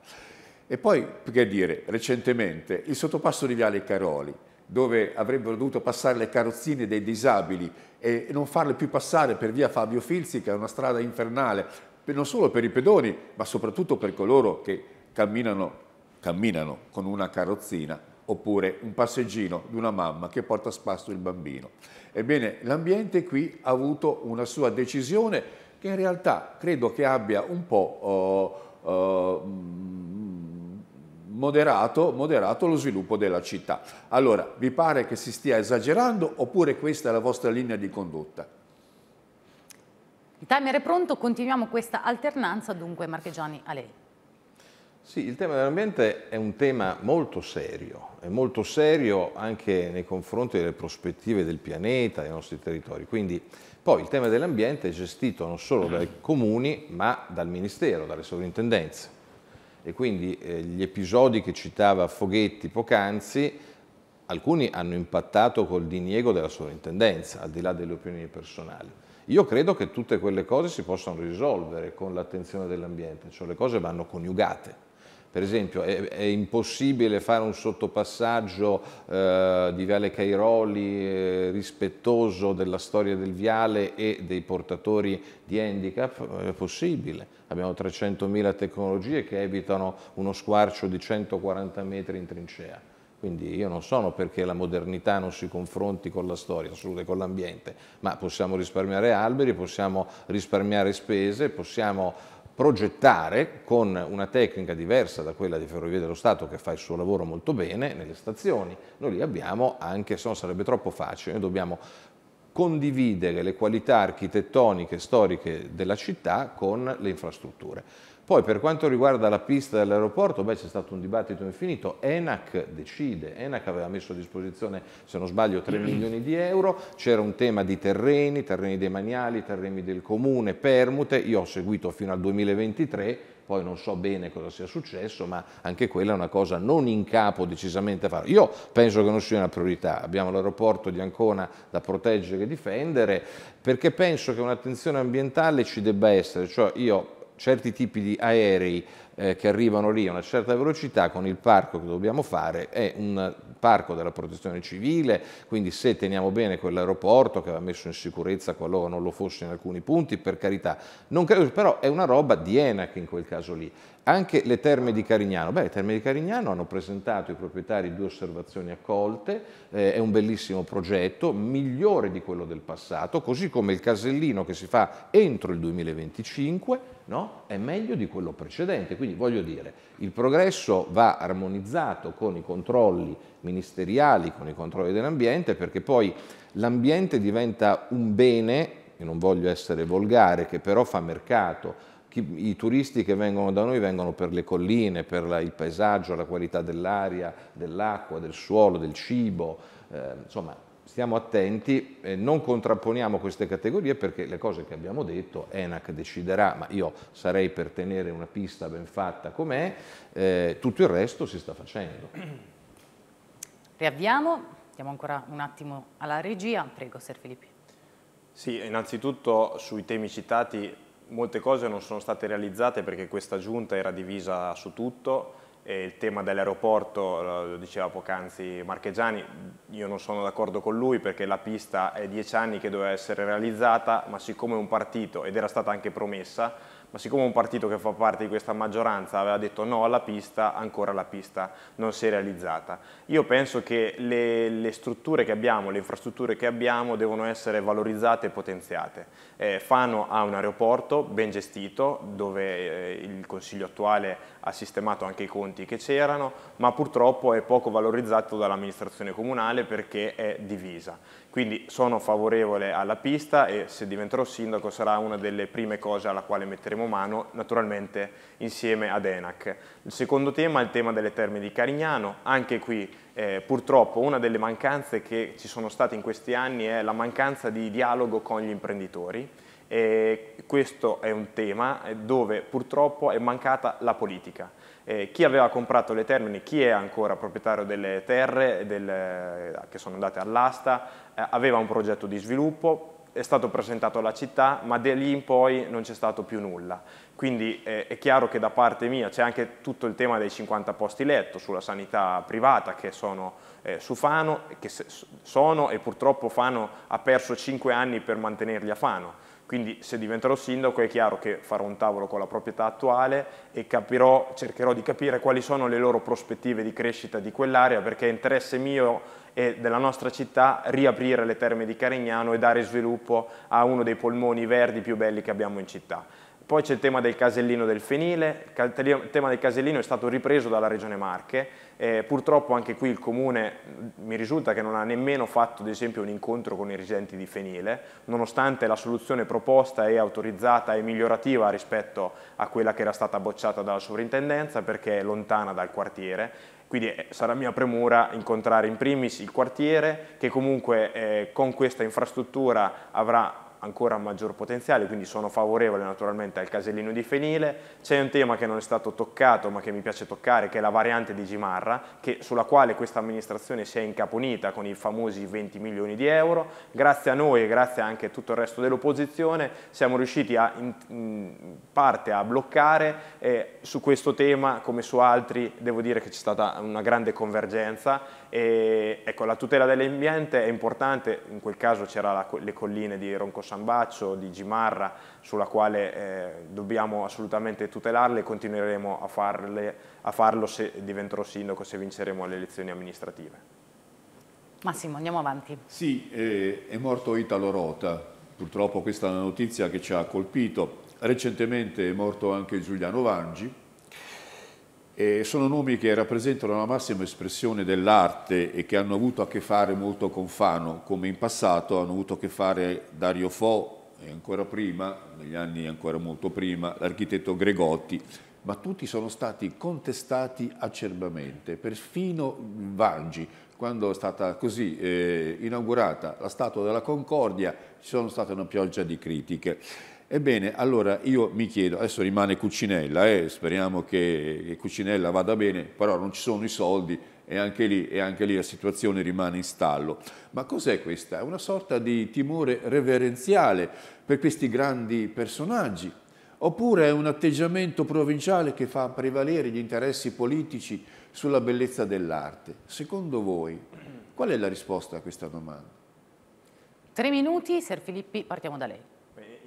E poi, che dire, recentemente il sottopasso di Viale Caroli, dove avrebbero dovuto passare le carrozzine dei disabili e non farle più passare per via Fabio Filzi, che è una strada infernale, non solo per i pedoni, ma soprattutto per coloro che camminano, camminano con una carrozzina oppure un passeggino di una mamma che porta a spasso il bambino. Ebbene, l'ambiente qui ha avuto una sua decisione che in realtà credo che abbia un po' uh, uh, moderato, moderato lo sviluppo della città. Allora, vi pare che si stia esagerando oppure questa è la vostra linea di condotta? Il timer è pronto, continuiamo questa alternanza, dunque Marchegiani a lei. Sì, il tema dell'ambiente è un tema molto serio, è molto serio anche nei confronti delle prospettive del pianeta, dei nostri territori. Quindi poi il tema dell'ambiente è gestito non solo dai comuni ma dal Ministero, dalle sovrintendenze. E quindi eh, gli episodi che citava Foghetti poc'anzi, alcuni hanno impattato col diniego della sovrintendenza, al di là delle opinioni personali. Io credo che tutte quelle cose si possano risolvere con l'attenzione dell'ambiente, cioè le cose vanno coniugate. Per esempio è, è impossibile fare un sottopassaggio eh, di Viale Cairoli eh, rispettoso della storia del viale e dei portatori di handicap? È possibile. Abbiamo 300.000 tecnologie che evitano uno squarcio di 140 metri in trincea. Quindi io non sono perché la modernità non si confronti con la storia, assolutamente con l'ambiente, ma possiamo risparmiare alberi, possiamo risparmiare spese, possiamo progettare con una tecnica diversa da quella di Ferrovie dello Stato che fa il suo lavoro molto bene nelle stazioni. Noi li abbiamo anche se non sarebbe troppo facile, noi dobbiamo condividere le qualità architettoniche e storiche della città con le infrastrutture. Poi per quanto riguarda la pista dell'aeroporto, c'è stato un dibattito infinito, ENAC decide, ENAC aveva messo a disposizione, se non sbaglio, 3 milioni di euro, c'era un tema di terreni, terreni demaniali, terreni del comune, permute, io ho seguito fino al 2023, poi non so bene cosa sia successo, ma anche quella è una cosa non in capo decisamente a fare. Io penso che non sia una priorità, abbiamo l'aeroporto di Ancona da proteggere e difendere, perché penso che un'attenzione ambientale ci debba essere, cioè io certi tipi di aerei eh, che arrivano lì a una certa velocità con il parco che dobbiamo fare è un parco della protezione civile, quindi se teniamo bene quell'aeroporto che va messo in sicurezza qualora non lo fosse in alcuni punti, per carità, credo, però è una roba di ENAC in quel caso lì. Anche le terme di Carignano, beh le terme di Carignano hanno presentato i proprietari due osservazioni accolte, eh, è un bellissimo progetto, migliore di quello del passato, così come il casellino che si fa entro il 2025, no? è meglio di quello precedente. Quindi voglio dire, il progresso va armonizzato con i controlli ministeriali, con i controlli dell'ambiente, perché poi l'ambiente diventa un bene, e non voglio essere volgare, che però fa mercato. I turisti che vengono da noi vengono per le colline, per il paesaggio, la qualità dell'aria, dell'acqua, del suolo, del cibo, eh, insomma stiamo attenti, eh, non contrapponiamo queste categorie perché le cose che abbiamo detto ENAC deciderà, ma io sarei per tenere una pista ben fatta com'è, eh, tutto il resto si sta facendo. Riavviamo, diamo ancora un attimo alla regia, prego Ser Filippi. Sì, innanzitutto sui temi citati molte cose non sono state realizzate perché questa giunta era divisa su tutto, e il tema dell'aeroporto, lo diceva poc'anzi Marchegiani, io non sono d'accordo con lui perché la pista è dieci anni che doveva essere realizzata, ma siccome un partito, ed era stata anche promessa, ma siccome un partito che fa parte di questa maggioranza aveva detto no alla pista, ancora la pista non si è realizzata. Io penso che le, le strutture che abbiamo, le infrastrutture che abbiamo devono essere valorizzate e potenziate eh, Fano ha un aeroporto ben gestito dove eh, il Consiglio attuale ha sistemato anche i conti che c'erano, ma purtroppo è poco valorizzato dall'amministrazione comunale perché è divisa. Quindi sono favorevole alla pista e se diventerò sindaco sarà una delle prime cose alla quale metteremo mano, naturalmente insieme ad ENAC. Il secondo tema è il tema delle terme di Carignano, anche qui eh, purtroppo una delle mancanze che ci sono state in questi anni è la mancanza di dialogo con gli imprenditori. E questo è un tema eh, dove purtroppo è mancata la politica. Eh, chi aveva comprato le termini, chi è ancora proprietario delle terre del, eh, che sono andate all'asta, eh, aveva un progetto di sviluppo, è stato presentato alla città, ma da lì in poi non c'è stato più nulla. Quindi eh, è chiaro che da parte mia c'è anche tutto il tema dei 50 posti letto sulla sanità privata che sono eh, su Fano, che se, sono e purtroppo Fano ha perso 5 anni per mantenerli a Fano. Quindi se diventerò sindaco è chiaro che farò un tavolo con la proprietà attuale e capirò, cercherò di capire quali sono le loro prospettive di crescita di quell'area perché è interesse mio e della nostra città riaprire le terme di Carignano e dare sviluppo a uno dei polmoni verdi più belli che abbiamo in città. Poi c'è il tema del casellino del fenile, il tema del casellino è stato ripreso dalla Regione Marche, eh, purtroppo anche qui il Comune mm, mi risulta che non ha nemmeno fatto ad esempio un incontro con i residenti di fenile, nonostante la soluzione proposta e autorizzata e migliorativa rispetto a quella che era stata bocciata dalla sovrintendenza perché è lontana dal quartiere quindi eh, sarà mia premura incontrare in primis il quartiere che comunque eh, con questa infrastruttura avrà ancora maggior potenziale, quindi sono favorevole naturalmente al casellino di Fenile. C'è un tema che non è stato toccato ma che mi piace toccare, che è la variante di Gimarra, che, sulla quale questa amministrazione si è incaponita con i famosi 20 milioni di euro. Grazie a noi e grazie anche a tutto il resto dell'opposizione siamo riusciti a, in, in parte a bloccare eh, su questo tema, come su altri, devo dire che c'è stata una grande convergenza e, ecco, la tutela dell'ambiente è importante, in quel caso c'erano le colline di Ronco Sambaccio, di Gimarra, sulla quale eh, dobbiamo assolutamente tutelarle e continueremo a, farle, a farlo se diventerò sindaco, se vinceremo le elezioni amministrative. Massimo, andiamo avanti. Sì, eh, è morto Italo Rota, purtroppo questa è una notizia che ci ha colpito. Recentemente è morto anche Giuliano Vangi, eh, sono nomi che rappresentano la massima espressione dell'arte e che hanno avuto a che fare molto con Fano, come in passato hanno avuto a che fare Dario Fo, e ancora prima, negli anni ancora molto prima, l'architetto Gregotti, ma tutti sono stati contestati acerbamente, perfino Vangi, quando è stata così eh, inaugurata la Statua della Concordia, ci sono state una pioggia di critiche. Ebbene, allora io mi chiedo, adesso rimane Cucinella, eh, speriamo che Cucinella vada bene, però non ci sono i soldi e anche, lì, e anche lì la situazione rimane in stallo. Ma cos'è questa? È una sorta di timore reverenziale per questi grandi personaggi, oppure è un atteggiamento provinciale che fa prevalere gli interessi politici sulla bellezza dell'arte. Secondo voi, qual è la risposta a questa domanda? Tre minuti, Ser Filippi, partiamo da lei.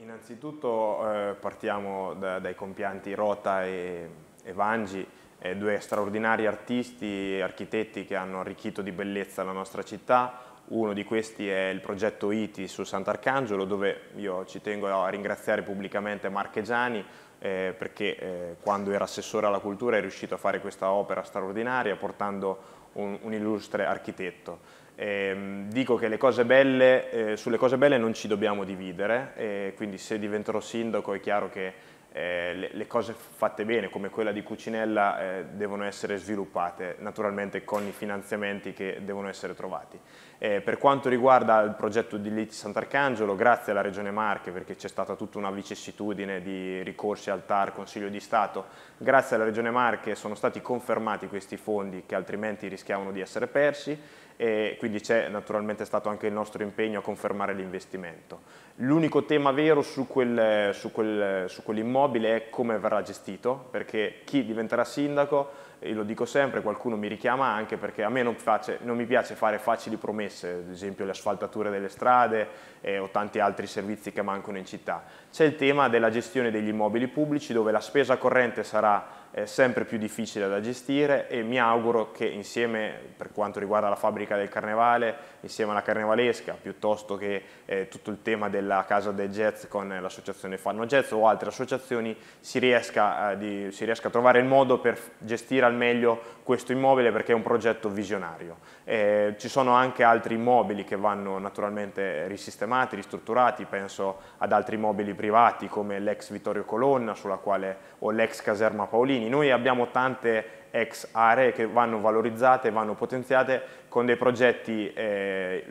Innanzitutto eh, partiamo da, dai compianti Rota e, e Vangi, eh, due straordinari artisti e architetti che hanno arricchito di bellezza la nostra città. Uno di questi è il progetto ITI su Sant'Arcangelo, dove io ci tengo a ringraziare pubblicamente Marchegiani eh, perché eh, quando era assessore alla cultura è riuscito a fare questa opera straordinaria portando un, un illustre architetto. Eh, dico che cose belle, eh, sulle cose belle non ci dobbiamo dividere, eh, quindi se diventerò sindaco è chiaro che eh, le, le, cose fatte bene, come quella di Cucinella, eh, devono essere sviluppate, naturalmente con i finanziamenti che devono essere trovati. Eh, per quanto riguarda il progetto di Liti Sant'Arcangelo, grazie alla Regione Marche, perché c'è stata tutta una vicissitudine di ricorsi al TAR, Consiglio di Stato, grazie alla Regione Marche sono stati confermati questi fondi che altrimenti rischiavano di essere persi, e quindi c'è naturalmente stato anche il nostro impegno a confermare l'investimento. L'unico tema vero su, quel, su, quel, su quell'immobile è come verrà gestito, perché chi diventerà sindaco e lo dico sempre, qualcuno mi richiama anche perché a me non, face, non mi piace fare facili promesse, ad esempio le asfaltature delle strade eh, o tanti altri servizi che mancano in città. C'è il tema della gestione degli immobili pubblici dove la spesa corrente sarà sempre più difficile da gestire e mi auguro che insieme, per quanto riguarda la fabbrica del carnevale, insieme alla carnevalesca, piuttosto che eh, tutto il tema della casa del jazz con l'associazione Fanno Jazz o altre associazioni, si riesca, eh, di, si riesca, a trovare il modo per gestire al meglio questo immobile perché è un progetto visionario. Eh, ci sono anche altri immobili che vanno naturalmente risistemati, ristrutturati, penso ad altri immobili privati come l'ex Vittorio Colonna sulla quale, o l'ex Caserma Paolini, comuni. Noi abbiamo tante ex aree che vanno valorizzate, vanno potenziate con dei progetti eh,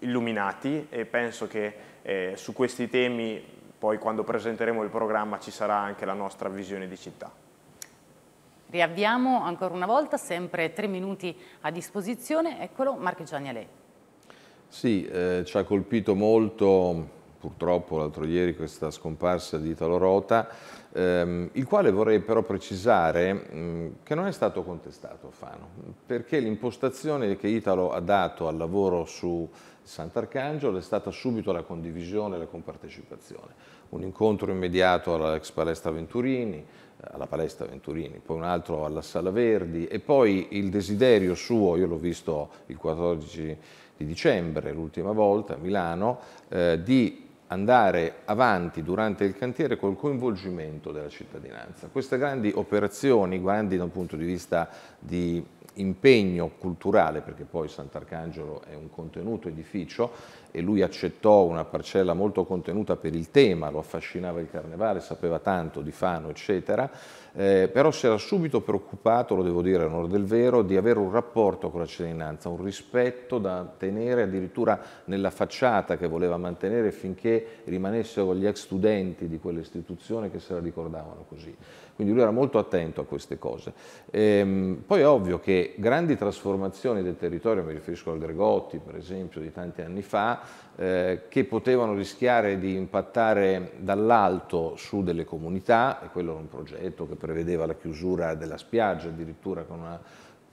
illuminati e penso che eh, su questi temi poi quando presenteremo il programma ci sarà anche la nostra visione di città. Riavviamo ancora una volta, sempre tre minuti a disposizione, eccolo Marco Gianni a lei. Sì, eh, ci ha colpito molto purtroppo l'altro ieri questa scomparsa di Italo Rota, ehm, il quale vorrei però precisare mh, mm, che non è stato contestato Fano, perché l'impostazione che Italo ha dato al lavoro su Sant'Arcangelo è stata subito la condivisione e la compartecipazione. Un incontro immediato all'ex palestra Venturini, eh, alla palestra Venturini, poi un altro alla Sala Verdi e poi il desiderio suo, io l'ho visto il 14 di dicembre, l'ultima volta a Milano, eh, di andare avanti durante il cantiere col coinvolgimento della cittadinanza. Queste grandi operazioni, grandi da un punto di vista di impegno culturale, perché poi Sant'Arcangelo è un contenuto edificio, e lui accettò una parcella molto contenuta per il tema, lo affascinava il carnevale, sapeva tanto di Fano, eccetera, eh, però si era subito preoccupato, lo devo dire a onore del vero, di avere un rapporto con la cittadinanza, un rispetto da tenere addirittura nella facciata che voleva mantenere finché rimanessero gli ex studenti di quell'istituzione che se la ricordavano così quindi lui era molto attento a queste cose. Ehm, poi è ovvio che grandi trasformazioni del territorio, mi riferisco al Gregotti per esempio di tanti anni fa, eh, che potevano rischiare di impattare dall'alto su delle comunità, e quello era un progetto che prevedeva la chiusura della spiaggia addirittura con una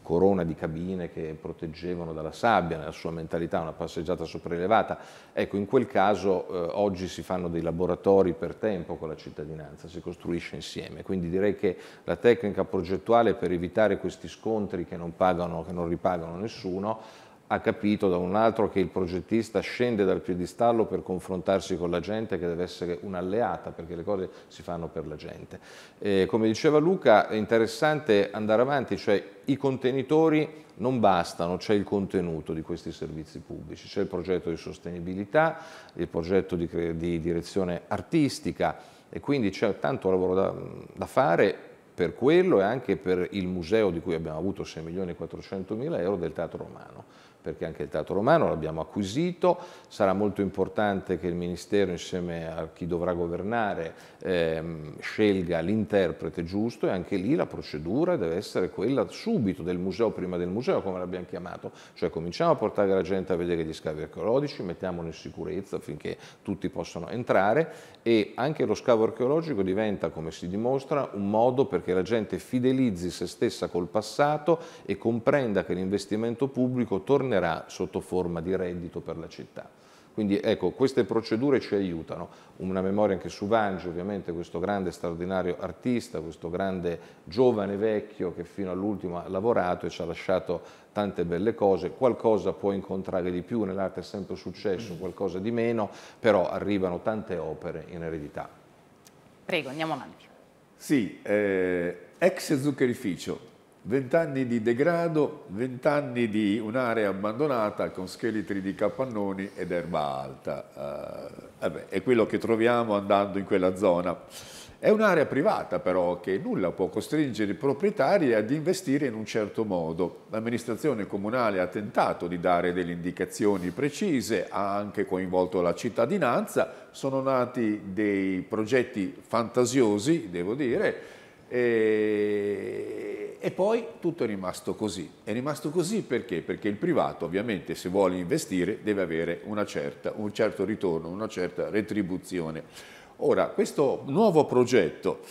corona di cabine che proteggevano dalla sabbia, nella sua mentalità una passeggiata sopraelevata. Ecco, in quel caso eh, oggi si fanno dei laboratori per tempo con la cittadinanza, si costruisce insieme, quindi direi che la tecnica progettuale per evitare questi scontri che non, pagano, che non ripagano nessuno ha capito da un altro che il progettista scende dal piedistallo per confrontarsi con la gente che deve essere un'alleata perché le cose si fanno per la gente. Eh, come diceva Luca è interessante andare avanti, cioè i contenitori non bastano, c'è il contenuto di questi servizi pubblici, c'è il progetto di sostenibilità, il progetto di, di direzione artistica e quindi c'è tanto lavoro da, da fare per quello e anche per il museo di cui abbiamo avuto 6.400.000 euro del Teatro Romano perché anche il teatro romano l'abbiamo acquisito, sarà molto importante che il Ministero insieme a chi dovrà governare ehm, scelga l'interprete giusto e anche lì la procedura deve essere quella subito del museo prima del museo come l'abbiamo chiamato, cioè cominciamo a portare la gente a vedere gli scavi archeologici, mettiamolo in sicurezza affinché tutti possano entrare e anche lo scavo archeologico diventa come si dimostra un modo perché la gente fidelizzi se stessa col passato e comprenda che l'investimento pubblico torna ritornerà sotto forma di reddito per la città. Quindi ecco, queste procedure ci aiutano. Una memoria anche su Vange, ovviamente, questo grande straordinario artista, questo grande giovane vecchio che fino all'ultimo ha lavorato e ci ha lasciato tante belle cose. Qualcosa può incontrare di più, nell'arte è sempre successo, qualcosa di meno, però arrivano tante opere in eredità. Prego, andiamo avanti. Sì, eh, ex zuccherificio, Vent'anni di degrado, vent'anni di un'area abbandonata con scheletri di capannoni ed erba alta. Eh, vabbè, è quello che troviamo andando in quella zona. È un'area privata però che nulla può costringere i proprietari ad investire in un certo modo. L'amministrazione comunale ha tentato di dare delle indicazioni precise, ha anche coinvolto la cittadinanza, sono nati dei progetti fantasiosi, devo dire, e, e, poi tutto è rimasto così. È rimasto così perché? Perché il privato ovviamente se vuole investire deve avere certa, un certo ritorno, una certa retribuzione. Ora, questo nuovo progetto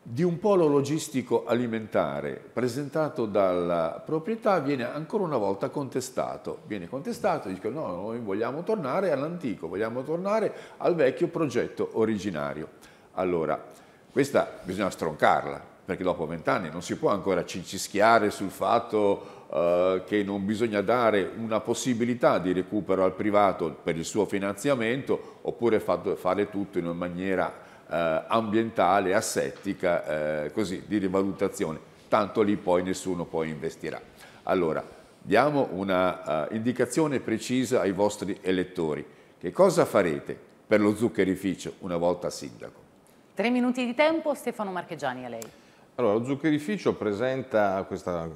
di un polo logistico alimentare presentato dalla proprietà viene ancora una volta contestato. Viene contestato, dicono no, noi vogliamo tornare all'antico, vogliamo tornare al vecchio progetto originario. Allora, questa bisogna stroncarla, perché dopo vent'anni non si può ancora cincischiare sul fatto eh, che non bisogna dare una possibilità di recupero al privato per il suo finanziamento oppure fare tutto in una maniera eh, ambientale, assettica, eh, così, di rivalutazione. Tanto lì poi nessuno poi investirà. Allora, diamo una uh, precisa ai vostri elettori. Che cosa farete per lo zuccherificio una volta sindaco? Tre minuti di tempo, Stefano Marchegiani a lei. Allora, lo zuccherificio presenta questa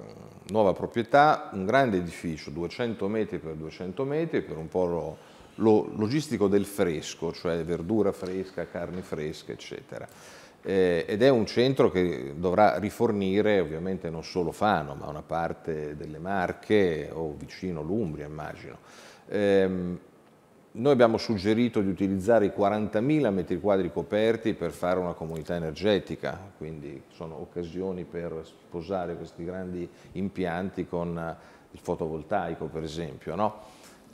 nuova proprietà, un grande edificio, 200 metri per 200 metri, per un po' lo logistico del fresco, cioè verdura fresca, carne fresca, eccetera. Eh, ed è un centro che dovrà rifornire ovviamente non solo Fano, ma una parte delle Marche o vicino l'Umbria, immagino. Eh, noi abbiamo suggerito di utilizzare i 40.000 metri quadri coperti per fare una comunità energetica, quindi sono occasioni per sposare questi grandi impianti con eh, il fotovoltaico per esempio. No?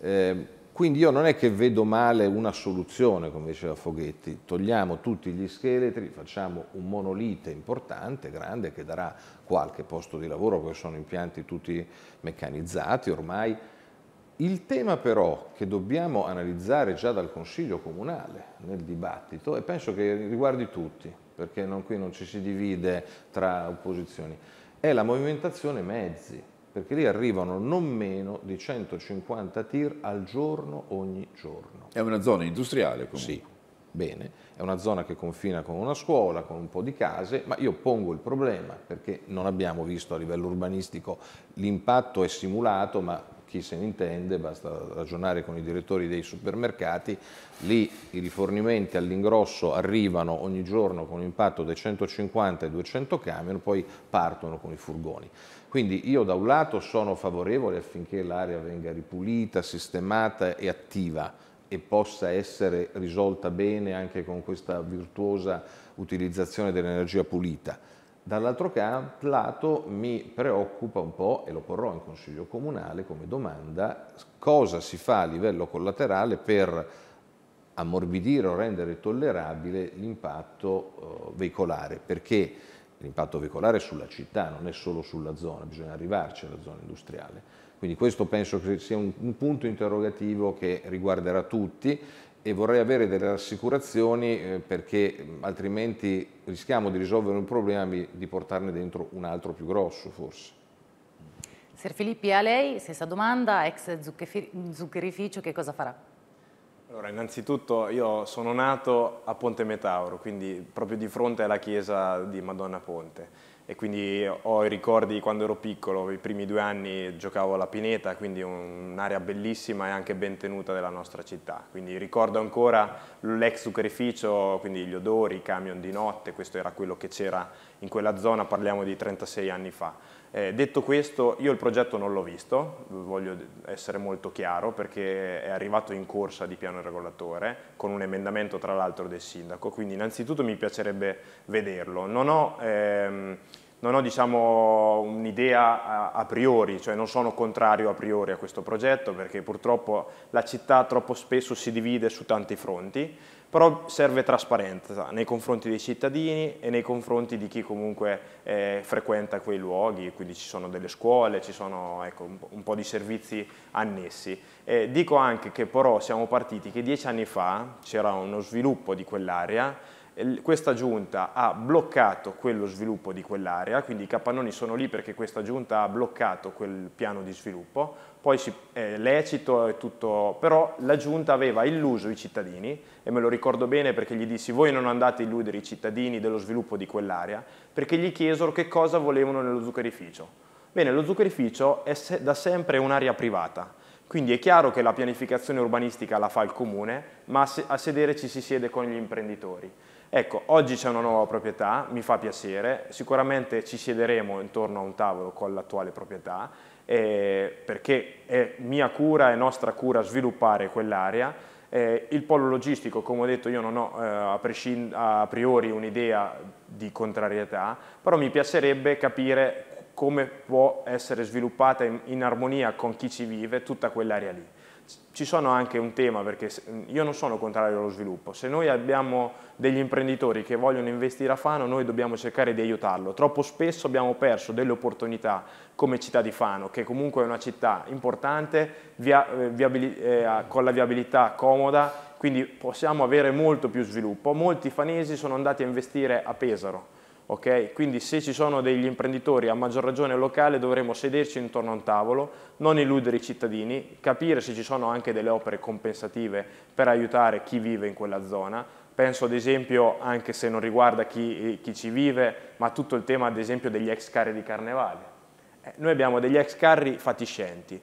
Eh, quindi io non è che vedo male una soluzione, come diceva Foghetti, togliamo tutti gli scheletri, facciamo un monolite importante, grande, che darà qualche posto di lavoro, perché sono impianti tutti meccanizzati ormai, il tema però che dobbiamo analizzare già dal Consiglio Comunale nel dibattito, e penso che riguardi tutti, perché non, qui non ci si divide tra opposizioni, è la movimentazione mezzi, perché lì arrivano non meno di 150 tir al giorno ogni giorno. È una zona industriale comunque. Sì, bene, è una zona che confina con una scuola, con un po' di case, ma io pongo il problema perché non abbiamo visto a livello urbanistico l'impatto è simulato, ma chi se ne intende, basta ragionare con i direttori dei supermercati, lì i rifornimenti all'ingrosso arrivano ogni giorno con un impatto dai 150 ai 200 camion, poi partono con i furgoni. Quindi io da un lato sono favorevole affinché l'area venga ripulita, sistemata e attiva e possa essere risolta bene anche con questa virtuosa utilizzazione dell'energia pulita Dall'altro lato mi preoccupa un po', e lo porrò in Consiglio Comunale come domanda, cosa si fa a livello collaterale per ammorbidire o rendere tollerabile l'impatto eh, veicolare, perché l'impatto veicolare è sulla città, non è solo sulla zona, bisogna arrivarci alla zona industriale. Quindi questo penso che sia un, un punto interrogativo che riguarderà tutti e vorrei avere delle rassicurazioni eh, perché altrimenti rischiamo di risolvere un problema e di portarne dentro un altro più grosso forse. Ser Filippi, a lei stessa domanda, ex zuccherificio, che cosa farà? Allora, innanzitutto io sono nato a Ponte Metauro, quindi proprio di fronte alla chiesa di Madonna Ponte e quindi ho i ricordi di quando ero piccolo, i primi due anni giocavo alla Pineta, quindi un'area bellissima e anche ben tenuta della nostra città. Quindi ricordo ancora l'ex zuccherificio, quindi gli odori, i camion di notte, questo era quello che c'era in quella zona, parliamo di 36 anni fa. Eh, detto questo, io il progetto non l'ho visto, voglio essere molto chiaro, perché è arrivato in corsa di piano regolatore, con un emendamento tra l'altro del sindaco, quindi innanzitutto mi piacerebbe vederlo. Non ho... Ehm, non ho diciamo, un'idea a, a, priori, cioè non sono contrario a priori a questo progetto perché purtroppo la città troppo spesso si divide su tanti fronti però serve trasparenza nei confronti dei cittadini e nei confronti di chi comunque eh, frequenta quei luoghi, quindi ci sono delle scuole, ci sono ecco, un po' di servizi annessi. Eh, dico anche che però siamo partiti che dieci anni fa c'era uno sviluppo di quell'area questa giunta ha bloccato quello sviluppo di quell'area, quindi i capannoni sono lì perché questa giunta ha bloccato quel piano di sviluppo, poi si, eh, lecito e tutto, però la giunta aveva illuso i cittadini, e me lo ricordo bene perché gli dissi voi non andate a illudere i cittadini dello sviluppo di quell'area, perché gli chiesero che cosa volevano nello zuccherificio. Bene, lo zuccherificio è se, da sempre un'area privata, quindi è chiaro che la pianificazione urbanistica la fa il comune, ma a, se, a sedere ci si siede con gli imprenditori. Ecco, oggi c'è una nuova proprietà, mi fa piacere, sicuramente ci siederemo intorno a un tavolo con l'attuale proprietà, eh, perché è mia cura è nostra cura sviluppare quell'area. Eh, il polo logistico, come ho detto, io non ho eh, a, a, priori un'idea di contrarietà, però mi piacerebbe capire come può essere sviluppata in, in armonia con chi ci vive tutta quell'area lì ci sono anche un tema perché io non sono contrario allo sviluppo, se noi abbiamo degli imprenditori che vogliono investire a Fano noi dobbiamo cercare di aiutarlo, troppo spesso abbiamo perso delle opportunità come città di Fano che comunque è una città importante via, eh, eh con la viabilità comoda quindi possiamo avere molto più sviluppo, molti fanesi sono andati a investire a Pesaro Okay? Quindi se ci sono degli imprenditori a maggior ragione locale dovremo sederci intorno a un tavolo, non illudere i cittadini, capire se ci sono anche delle opere compensative per aiutare chi vive in quella zona. Penso ad esempio, anche se non riguarda chi, eh, chi ci vive, ma tutto il tema ad esempio degli ex carri di carnevale. Eh, noi abbiamo degli ex carri fatiscenti,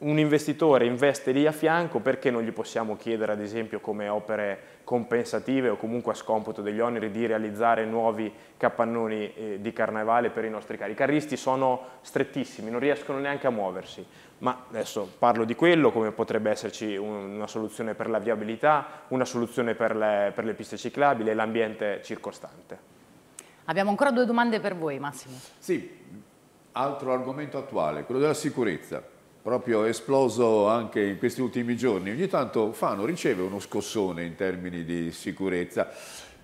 un investitore investe lì a fianco, perché non gli possiamo chiedere ad esempio come opere compensative o comunque a scomputo degli oneri di realizzare nuovi capannoni eh, di carnevale per i nostri cari. I carristi sono strettissimi, non riescono neanche a muoversi, ma adesso parlo di quello, come potrebbe esserci un, una soluzione per la viabilità, una soluzione per le, per le piste ciclabili e l'ambiente circostante. Abbiamo ancora due domande per voi Massimo. Sì, altro argomento attuale, quello della sicurezza proprio esploso anche in questi ultimi giorni, ogni tanto Fano riceve uno scossone in termini di sicurezza.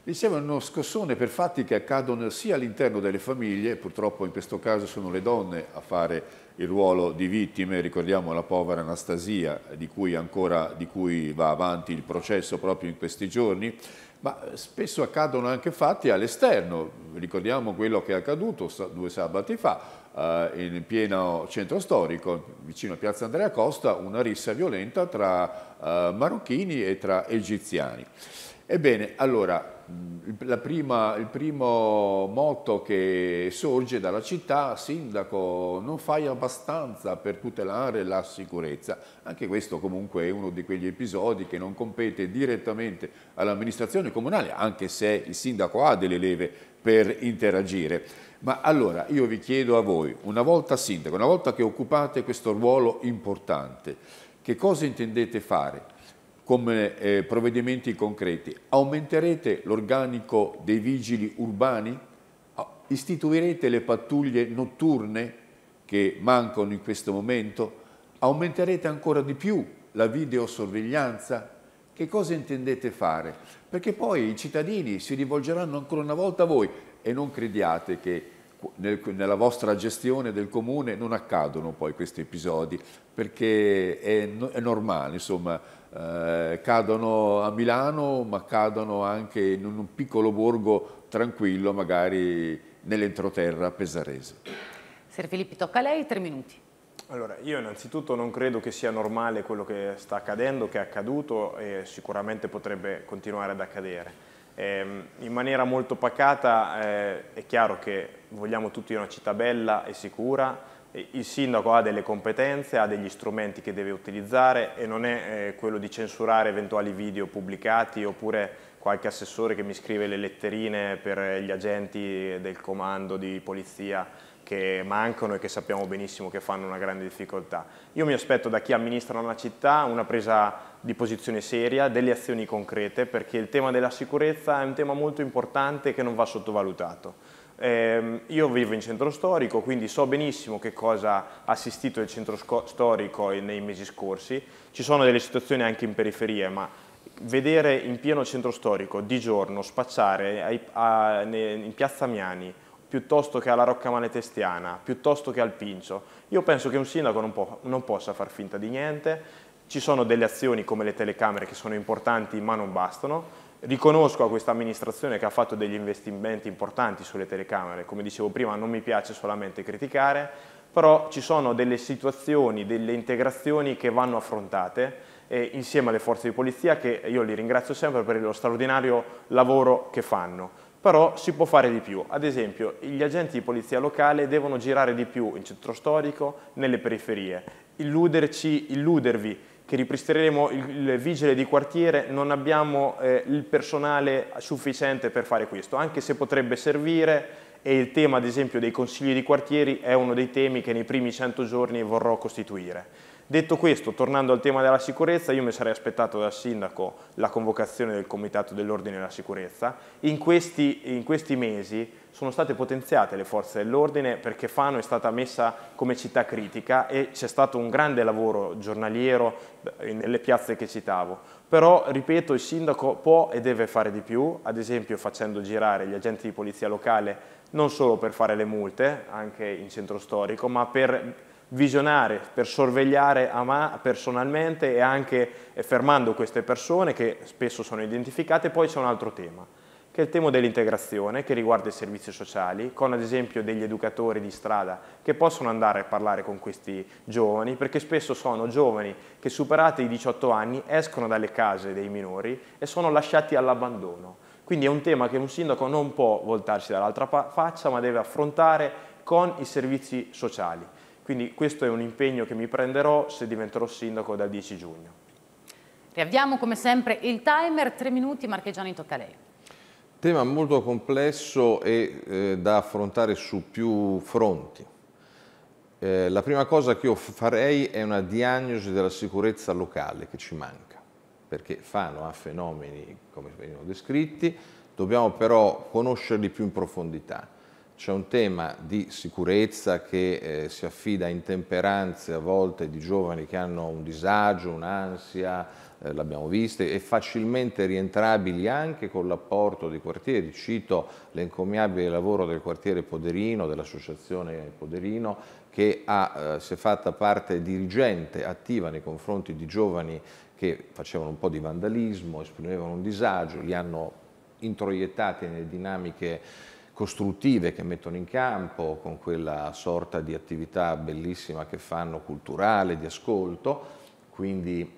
Riceve uno scossone per fatti che accadono sia all'interno delle famiglie, purtroppo in questo caso sono le donne a fare il ruolo di vittime, ricordiamo la povera Anastasia di cui ancora di cui va avanti il processo proprio in questi giorni, ma spesso accadono anche fatti all'esterno, ricordiamo quello che è accaduto due sabati fa, eh, in pieno centro storico, vicino a Piazza Andrea Costa, una rissa violenta tra eh, marocchini e tra egiziani. Ebbene, allora, mm, prima, il primo motto che sorge dalla città, sindaco, non fai abbastanza per tutelare la sicurezza. Anche questo comunque è uno di quegli episodi che non compete direttamente all'amministrazione comunale, anche se il sindaco ha delle leve per interagire. Ma allora io vi chiedo a voi, una volta sindaco, una volta che occupate questo ruolo importante, che cosa intendete fare come eh, provvedimenti concreti? Aumenterete l'organico dei vigili urbani? Istituirete le pattuglie notturne che mancano in questo momento? Aumenterete ancora di più la videosorveglianza? Che cosa intendete fare? Perché poi i cittadini si rivolgeranno ancora una volta a voi e non crediate che nel, nella vostra gestione del comune non accadono poi questi episodi perché è, è normale, insomma, eh, cadono a Milano ma cadono anche in un piccolo borgo tranquillo, magari nell'entroterra pesarese. Ser Filippi, tocca a lei, tre minuti. Allora, io innanzitutto non credo che sia normale quello che sta accadendo, che è accaduto e sicuramente potrebbe continuare ad accadere. Ehm, in maniera molto pacata eh, è chiaro che vogliamo tutti una città bella e sicura, il sindaco ha delle competenze, ha degli strumenti che deve utilizzare e non è eh, quello di censurare eventuali video pubblicati oppure qualche assessore che mi scrive le letterine per gli agenti del comando di polizia che mancano e che sappiamo benissimo che fanno una grande difficoltà. Io mi aspetto da chi amministra una città una presa di posizione seria, delle azioni concrete, perché il tema della sicurezza è un tema molto importante che non va sottovalutato. Eh, io vivo in centro storico, quindi so benissimo che cosa ha assistito il centro storico nei mesi scorsi. Ci sono delle situazioni anche in periferia, ma vedere in pieno centro storico di giorno spacciare ai, a, ne, in piazza Miani piuttosto che alla Roccamale Testiana, piuttosto che al Pincio. Io penso che un sindaco non, può, non possa far finta di niente, ci sono delle azioni come le telecamere che sono importanti ma non bastano, Riconosco a questa amministrazione che ha fatto degli investimenti importanti sulle telecamere, come dicevo prima non mi piace solamente criticare, però ci sono delle situazioni, delle integrazioni che vanno affrontate eh, insieme alle forze di polizia che io li ringrazio sempre per lo straordinario lavoro che fanno però si può fare di più. Ad esempio, gli agenti di polizia locale devono girare di più in centro storico, nelle periferie, illuderci, illudervi che ripristineremo il, vigile di quartiere, non abbiamo eh, il personale sufficiente per fare questo, anche se potrebbe servire e il tema ad esempio dei consigli di quartieri è uno dei temi che nei primi 100 giorni vorrò costituire. Detto questo, tornando al tema della sicurezza, io mi sarei aspettato dal sindaco la convocazione del Comitato dell'Ordine e della Sicurezza. In questi, in questi mesi sono state potenziate le forze dell'ordine perché Fano è stata messa come città critica e c'è stato un grande lavoro giornaliero eh, nelle piazze che citavo. Però, ripeto, il sindaco può e deve fare di più, ad esempio facendo girare gli agenti di polizia locale non solo per fare le multe, anche in centro storico, ma per visionare, per sorvegliare personalmente e anche eh, fermando queste persone che spesso sono identificate. Poi c'è un altro tema, che è il tema dell'integrazione, che riguarda i servizi sociali, con ad esempio degli educatori di strada che possono andare a parlare con questi giovani, perché spesso sono giovani che superati i 18 anni escono dalle case dei minori e sono lasciati all'abbandono. Quindi è un tema che un sindaco non può voltarsi dall'altra faccia, ma deve affrontare con i servizi sociali. Quindi questo è un impegno che mi prenderò se diventerò sindaco dal 10 giugno. Riavviamo come sempre il timer, tre minuti, Marchegiani tocca a lei. Tema molto complesso e eh, da affrontare su più fronti. Eh, la prima cosa che io farei è una diagnosi della sicurezza locale che ci manca, perché fanno a fenomeni come venivano descritti, dobbiamo però conoscerli più in profondità c'è un tema di sicurezza che eh, si affida a intemperanze a volte di giovani che hanno un disagio, un'ansia, eh, l'abbiamo visto, e facilmente rientrabili anche con l'apporto dei quartieri. Cito l'encomiabile lavoro del quartiere Poderino, dell'associazione Poderino, che ha, eh, si è fatta parte dirigente attiva nei confronti di giovani che facevano un po' di vandalismo, esprimevano un disagio, li hanno introiettati nelle dinamiche costruttive che mettono in campo, con quella sorta di attività bellissima che fanno culturale, di ascolto, quindi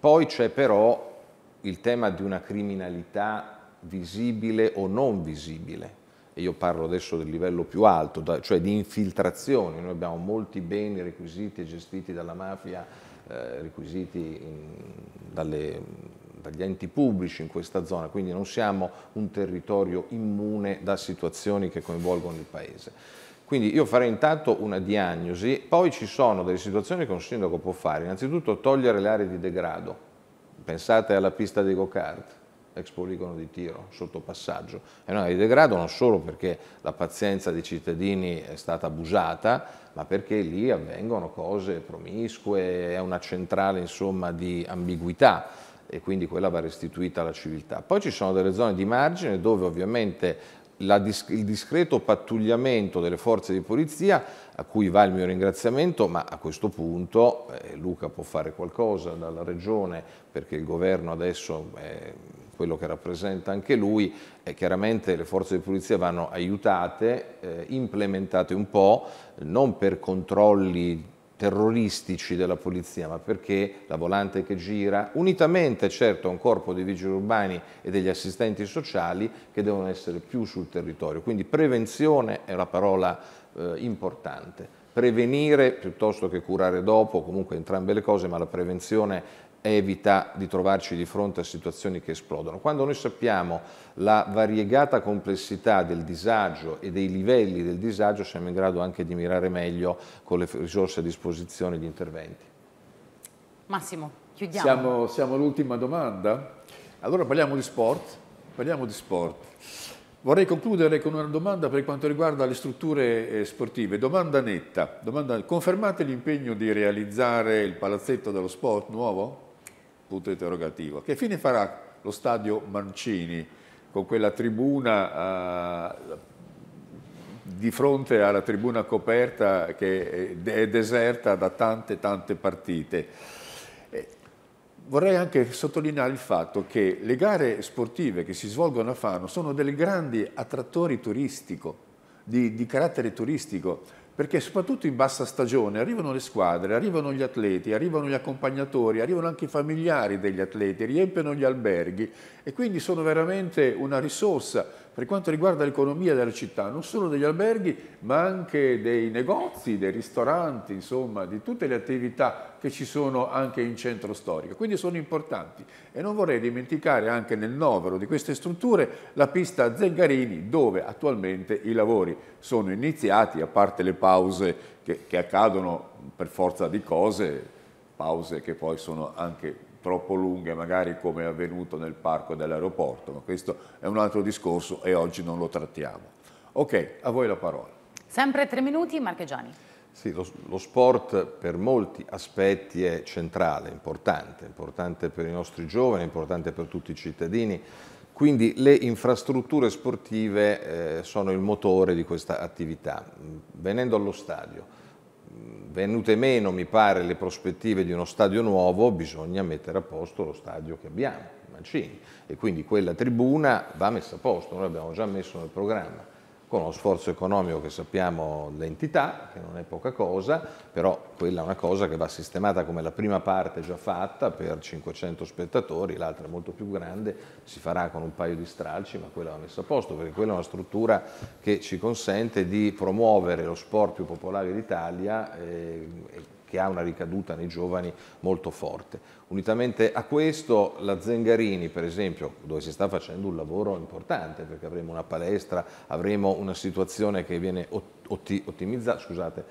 poi c'è però il tema di una criminalità visibile o non visibile. E io parlo adesso del livello più alto, cioè di infiltrazioni. Noi abbiamo molti beni requisiti e gestiti dalla mafia, eh, requisiti in, dalle dagli enti pubblici in questa zona, quindi non siamo un territorio immune da situazioni che coinvolgono il Paese. Quindi io farei intanto una diagnosi, poi ci sono delle situazioni che un sindaco può fare, innanzitutto togliere le aree di degrado, pensate alla pista dei go-kart, ex poligono di tiro, sottopassaggio. È un'area di degrado non solo perché la pazienza dei cittadini è stata abusata, ma perché lì avvengono cose promiscue, è una centrale insomma, di ambiguità e quindi quella va restituita alla civiltà. Poi ci sono delle zone di margine dove ovviamente dis il discreto pattugliamento delle forze di polizia, a cui va il mio ringraziamento, ma a questo punto eh, Luca può fare qualcosa dalla regione perché il governo adesso è quello che rappresenta anche lui, eh, chiaramente le forze di polizia vanno aiutate, eh, implementate un po', non per controlli terroristici della polizia, ma perché la volante che gira, unitamente certo a un corpo di vigili urbani e degli assistenti sociali che devono essere più sul territorio. Quindi prevenzione è una parola eh, importante. Prevenire piuttosto che curare dopo, comunque entrambe le cose, ma la prevenzione evita di trovarci di fronte a situazioni che esplodono. Quando noi sappiamo la variegata complessità del disagio e dei livelli del disagio, siamo in grado anche di mirare meglio con le risorse a disposizione gli interventi. Massimo, chiudiamo. Siamo, siamo all'ultima domanda. Allora parliamo di sport. Parliamo di sport. Vorrei concludere con una domanda per quanto riguarda le strutture eh, sportive. Domanda netta. Domanda... Confermate l'impegno di realizzare il palazzetto dello sport nuovo? punto interrogativo. Che fine farà lo stadio Mancini con quella tribuna eh, di fronte alla tribuna coperta che è deserta da tante tante partite? Eh, vorrei anche sottolineare il fatto che le gare sportive che si svolgono a Fano sono delle grandi attrattori turistico, di, di carattere turistico perché soprattutto in bassa stagione arrivano le squadre, arrivano gli atleti, arrivano gli accompagnatori, arrivano anche i familiari degli atleti, riempiono gli alberghi e quindi sono veramente una risorsa per quanto riguarda l'economia della città, non solo degli alberghi, ma anche dei negozi, dei ristoranti, insomma, di tutte le attività che ci sono anche in centro storico. Quindi sono importanti. E non vorrei dimenticare anche nel novero di queste strutture la pista Zengarini, dove attualmente i lavori sono iniziati, a parte le pause che, che accadono per forza di cose, pause che poi sono anche troppo lunghe, magari come è avvenuto nel parco dell'aeroporto, ma questo è un altro discorso e oggi non lo trattiamo. Ok, a voi la parola. Sempre tre minuti, Marchegiani. Sì, lo, lo, sport per molti aspetti è centrale, importante, importante per i nostri giovani, importante per tutti i cittadini, quindi le infrastrutture sportive eh, sono il motore di questa attività. Venendo allo stadio, venute meno, mi pare, le prospettive di uno stadio nuovo, bisogna mettere a posto lo stadio che abbiamo, Mancini. E quindi quella tribuna va messa a posto, noi l'abbiamo già messo nel programma con uno sforzo economico che sappiamo l'entità, che non è poca cosa, però quella è una cosa che va sistemata come la prima parte già fatta per 500 spettatori, l'altra è molto più grande, si farà con un paio di stralci, ma quella va messa a posto, perché quella è una struttura che ci consente di promuovere lo sport più popolare d'Italia eh, che ha una ricaduta nei giovani molto forte. Unitamente a questo la Zengarini, per esempio, dove si sta facendo un lavoro importante perché avremo una palestra, avremo una situazione che viene ottimizzata, scusate,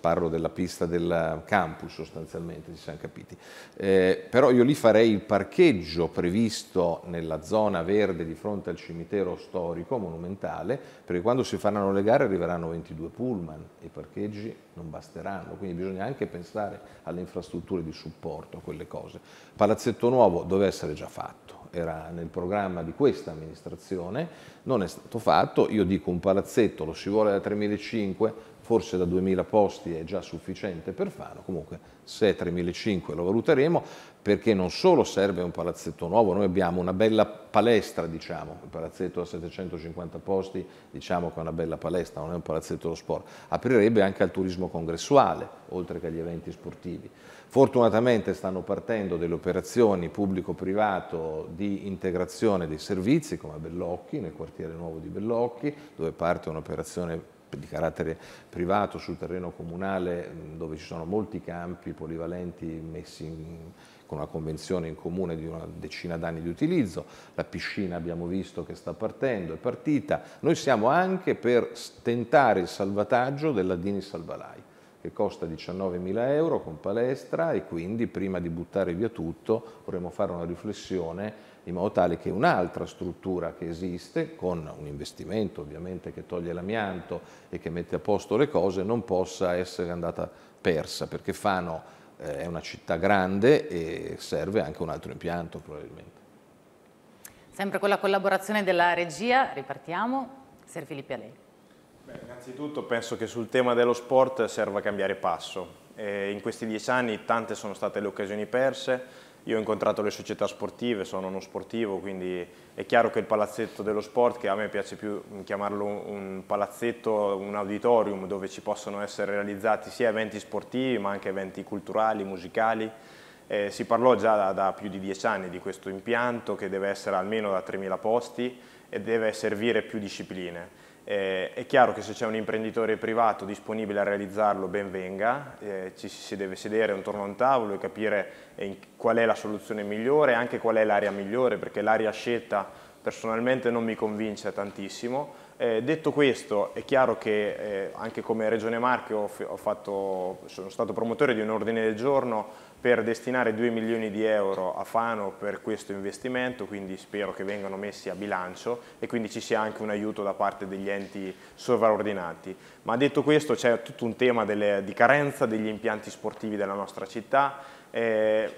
parlo della pista del campus sostanzialmente, ci siamo capiti. Eh, però io lì farei il parcheggio previsto nella zona verde di fronte al cimitero storico monumentale, perché quando si faranno le gare arriveranno 22 pullman e i parcheggi non basteranno, quindi bisogna anche pensare alle infrastrutture di supporto, a quelle cose. Palazzetto Nuovo doveva essere già fatto era nel programma di questa amministrazione, non è stato fatto, io dico un palazzetto, lo si vuole da 3.500, forse da 2.000 posti è già sufficiente per Fano, comunque se 3.500 lo valuteremo perché non solo serve un palazzetto nuovo, noi abbiamo una bella palestra, diciamo, un palazzetto a 750 posti, diciamo che è una bella palestra, non è un palazzetto dello sport, aprirebbe anche al turismo congressuale, oltre che agli eventi sportivi. Fortunatamente stanno partendo delle operazioni pubblico-privato di integrazione dei servizi, come a Bellocchi, nel quartiere nuovo di Bellocchi, dove parte un'operazione di carattere privato sul terreno comunale dove ci sono molti campi polivalenti messi in, con una convenzione in comune di una decina d'anni di utilizzo, la piscina abbiamo visto che sta partendo, è partita, noi siamo anche per tentare il salvataggio della Dini Salvalai che costa 19.000 euro con palestra e quindi prima di buttare via tutto vorremmo fare una riflessione in modo tale che un'altra struttura che esiste, con un investimento ovviamente che toglie l'amianto e che mette a posto le cose, non possa essere andata persa, perché Fano eh, è una città grande e serve anche un altro impianto probabilmente. Sempre con la collaborazione della regia, ripartiamo. Ser Filippi a lei. Beh, innanzitutto penso che sul tema dello sport serva cambiare passo. E in questi dieci anni tante sono state le occasioni perse, io ho incontrato le società sportive, sono uno sportivo, quindi è chiaro che il palazzetto dello sport, che a me piace più mm, chiamarlo un palazzetto, un auditorium dove ci possono essere realizzati sia eventi sportivi ma anche eventi culturali, musicali, eh, si parlò già da, da, più di dieci anni di questo impianto che deve essere almeno da 3.000 posti e deve servire più discipline. Eh, è chiaro che se c'è un imprenditore privato disponibile a realizzarlo, ben venga, eh, ci si deve sedere intorno a un tavolo e capire eh, qual è la soluzione migliore anche qual è l'area migliore, perché l'area scelta personalmente non mi convince tantissimo, eh, detto questo, è chiaro che eh, anche come Regione Marche fatto, sono stato promotore di un ordine del giorno per destinare 2 milioni di euro a Fano per questo investimento, quindi spero che vengano messi a bilancio e quindi ci sia anche un aiuto da parte degli enti sovraordinati. Ma detto questo c'è tutto un tema delle, di carenza degli impianti sportivi della nostra città, eh,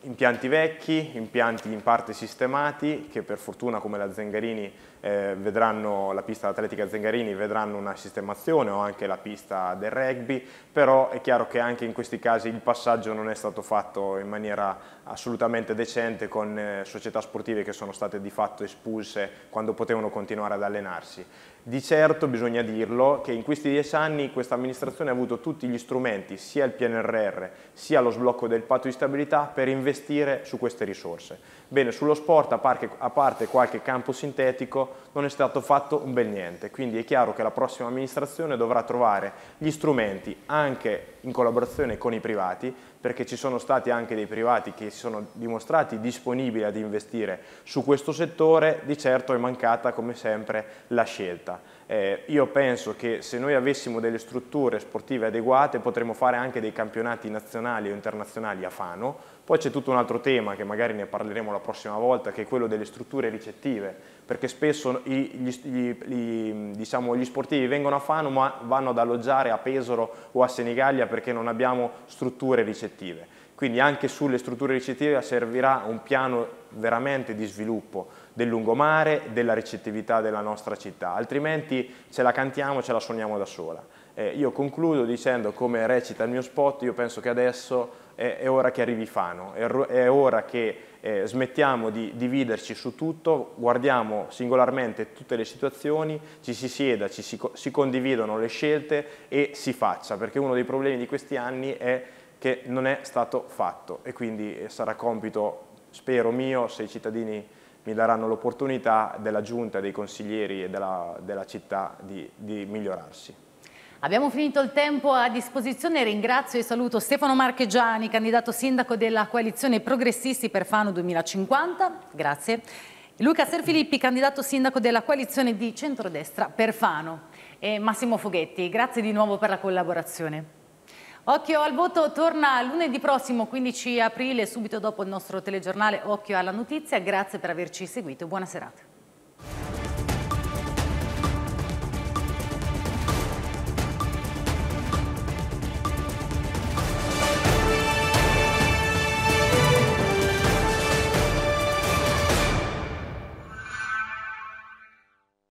impianti vecchi, impianti in parte sistemati, che per fortuna come la Zengarini eh, vedranno la pista atletica Zengarini, vedranno una sistemazione o anche la pista del rugby, però è chiaro che anche in questi casi il passaggio non è stato fatto in maniera assolutamente decente con eh, società sportive che sono state di fatto espulse quando potevano continuare ad allenarsi. Di certo bisogna dirlo che in questi dieci anni questa amministrazione ha avuto tutti gli strumenti, sia il PNRR sia lo sblocco del patto di stabilità, per investire su queste risorse. Bene, sullo sport, a parte, a parte qualche campo sintetico, non è stato fatto un bel niente, quindi è chiaro che la prossima amministrazione dovrà trovare gli strumenti, anche in collaborazione con i privati, perché ci sono stati anche dei privati che si sono dimostrati disponibili ad investire su questo settore, di certo è mancata come sempre la scelta. Eh, io penso che se noi avessimo delle strutture sportive adeguate potremmo fare anche dei campionati nazionali o internazionali a Fano, poi c'è tutto un altro tema che magari ne parleremo la prossima volta, che è quello delle strutture ricettive, perché spesso i, gli, gli, gli, diciamo, gli, sportivi vengono a Fano ma vanno ad alloggiare a Pesaro o a Senigallia perché non abbiamo strutture ricettive. Quindi anche sulle strutture ricettive servirà un piano veramente di sviluppo del lungomare, della ricettività della nostra città, altrimenti ce la cantiamo, e ce la suoniamo da sola. Eh, io concludo dicendo come recita il mio spot, io penso che adesso è, è ora che arrivi Fano, è, è ora che eh, smettiamo di dividerci su tutto, guardiamo singolarmente tutte le situazioni, ci si sieda, ci si, si condividono le scelte e si faccia, perché uno dei problemi di questi anni è che non è stato fatto e quindi eh, sarà compito, spero mio, se i cittadini mi daranno l'opportunità della giunta, dei consiglieri e della, della città di, di migliorarsi. Abbiamo finito il tempo a disposizione, ringrazio e saluto Stefano Marchegiani, candidato sindaco della coalizione Progressisti per Fano 2050, grazie, Luca Serfilippi, candidato sindaco della coalizione di centrodestra per Fano e Massimo Foghetti, grazie di nuovo per la collaborazione. Occhio al voto torna lunedì prossimo 15 aprile, subito dopo il nostro telegiornale Occhio alla notizia, grazie per averci seguito, buona serata.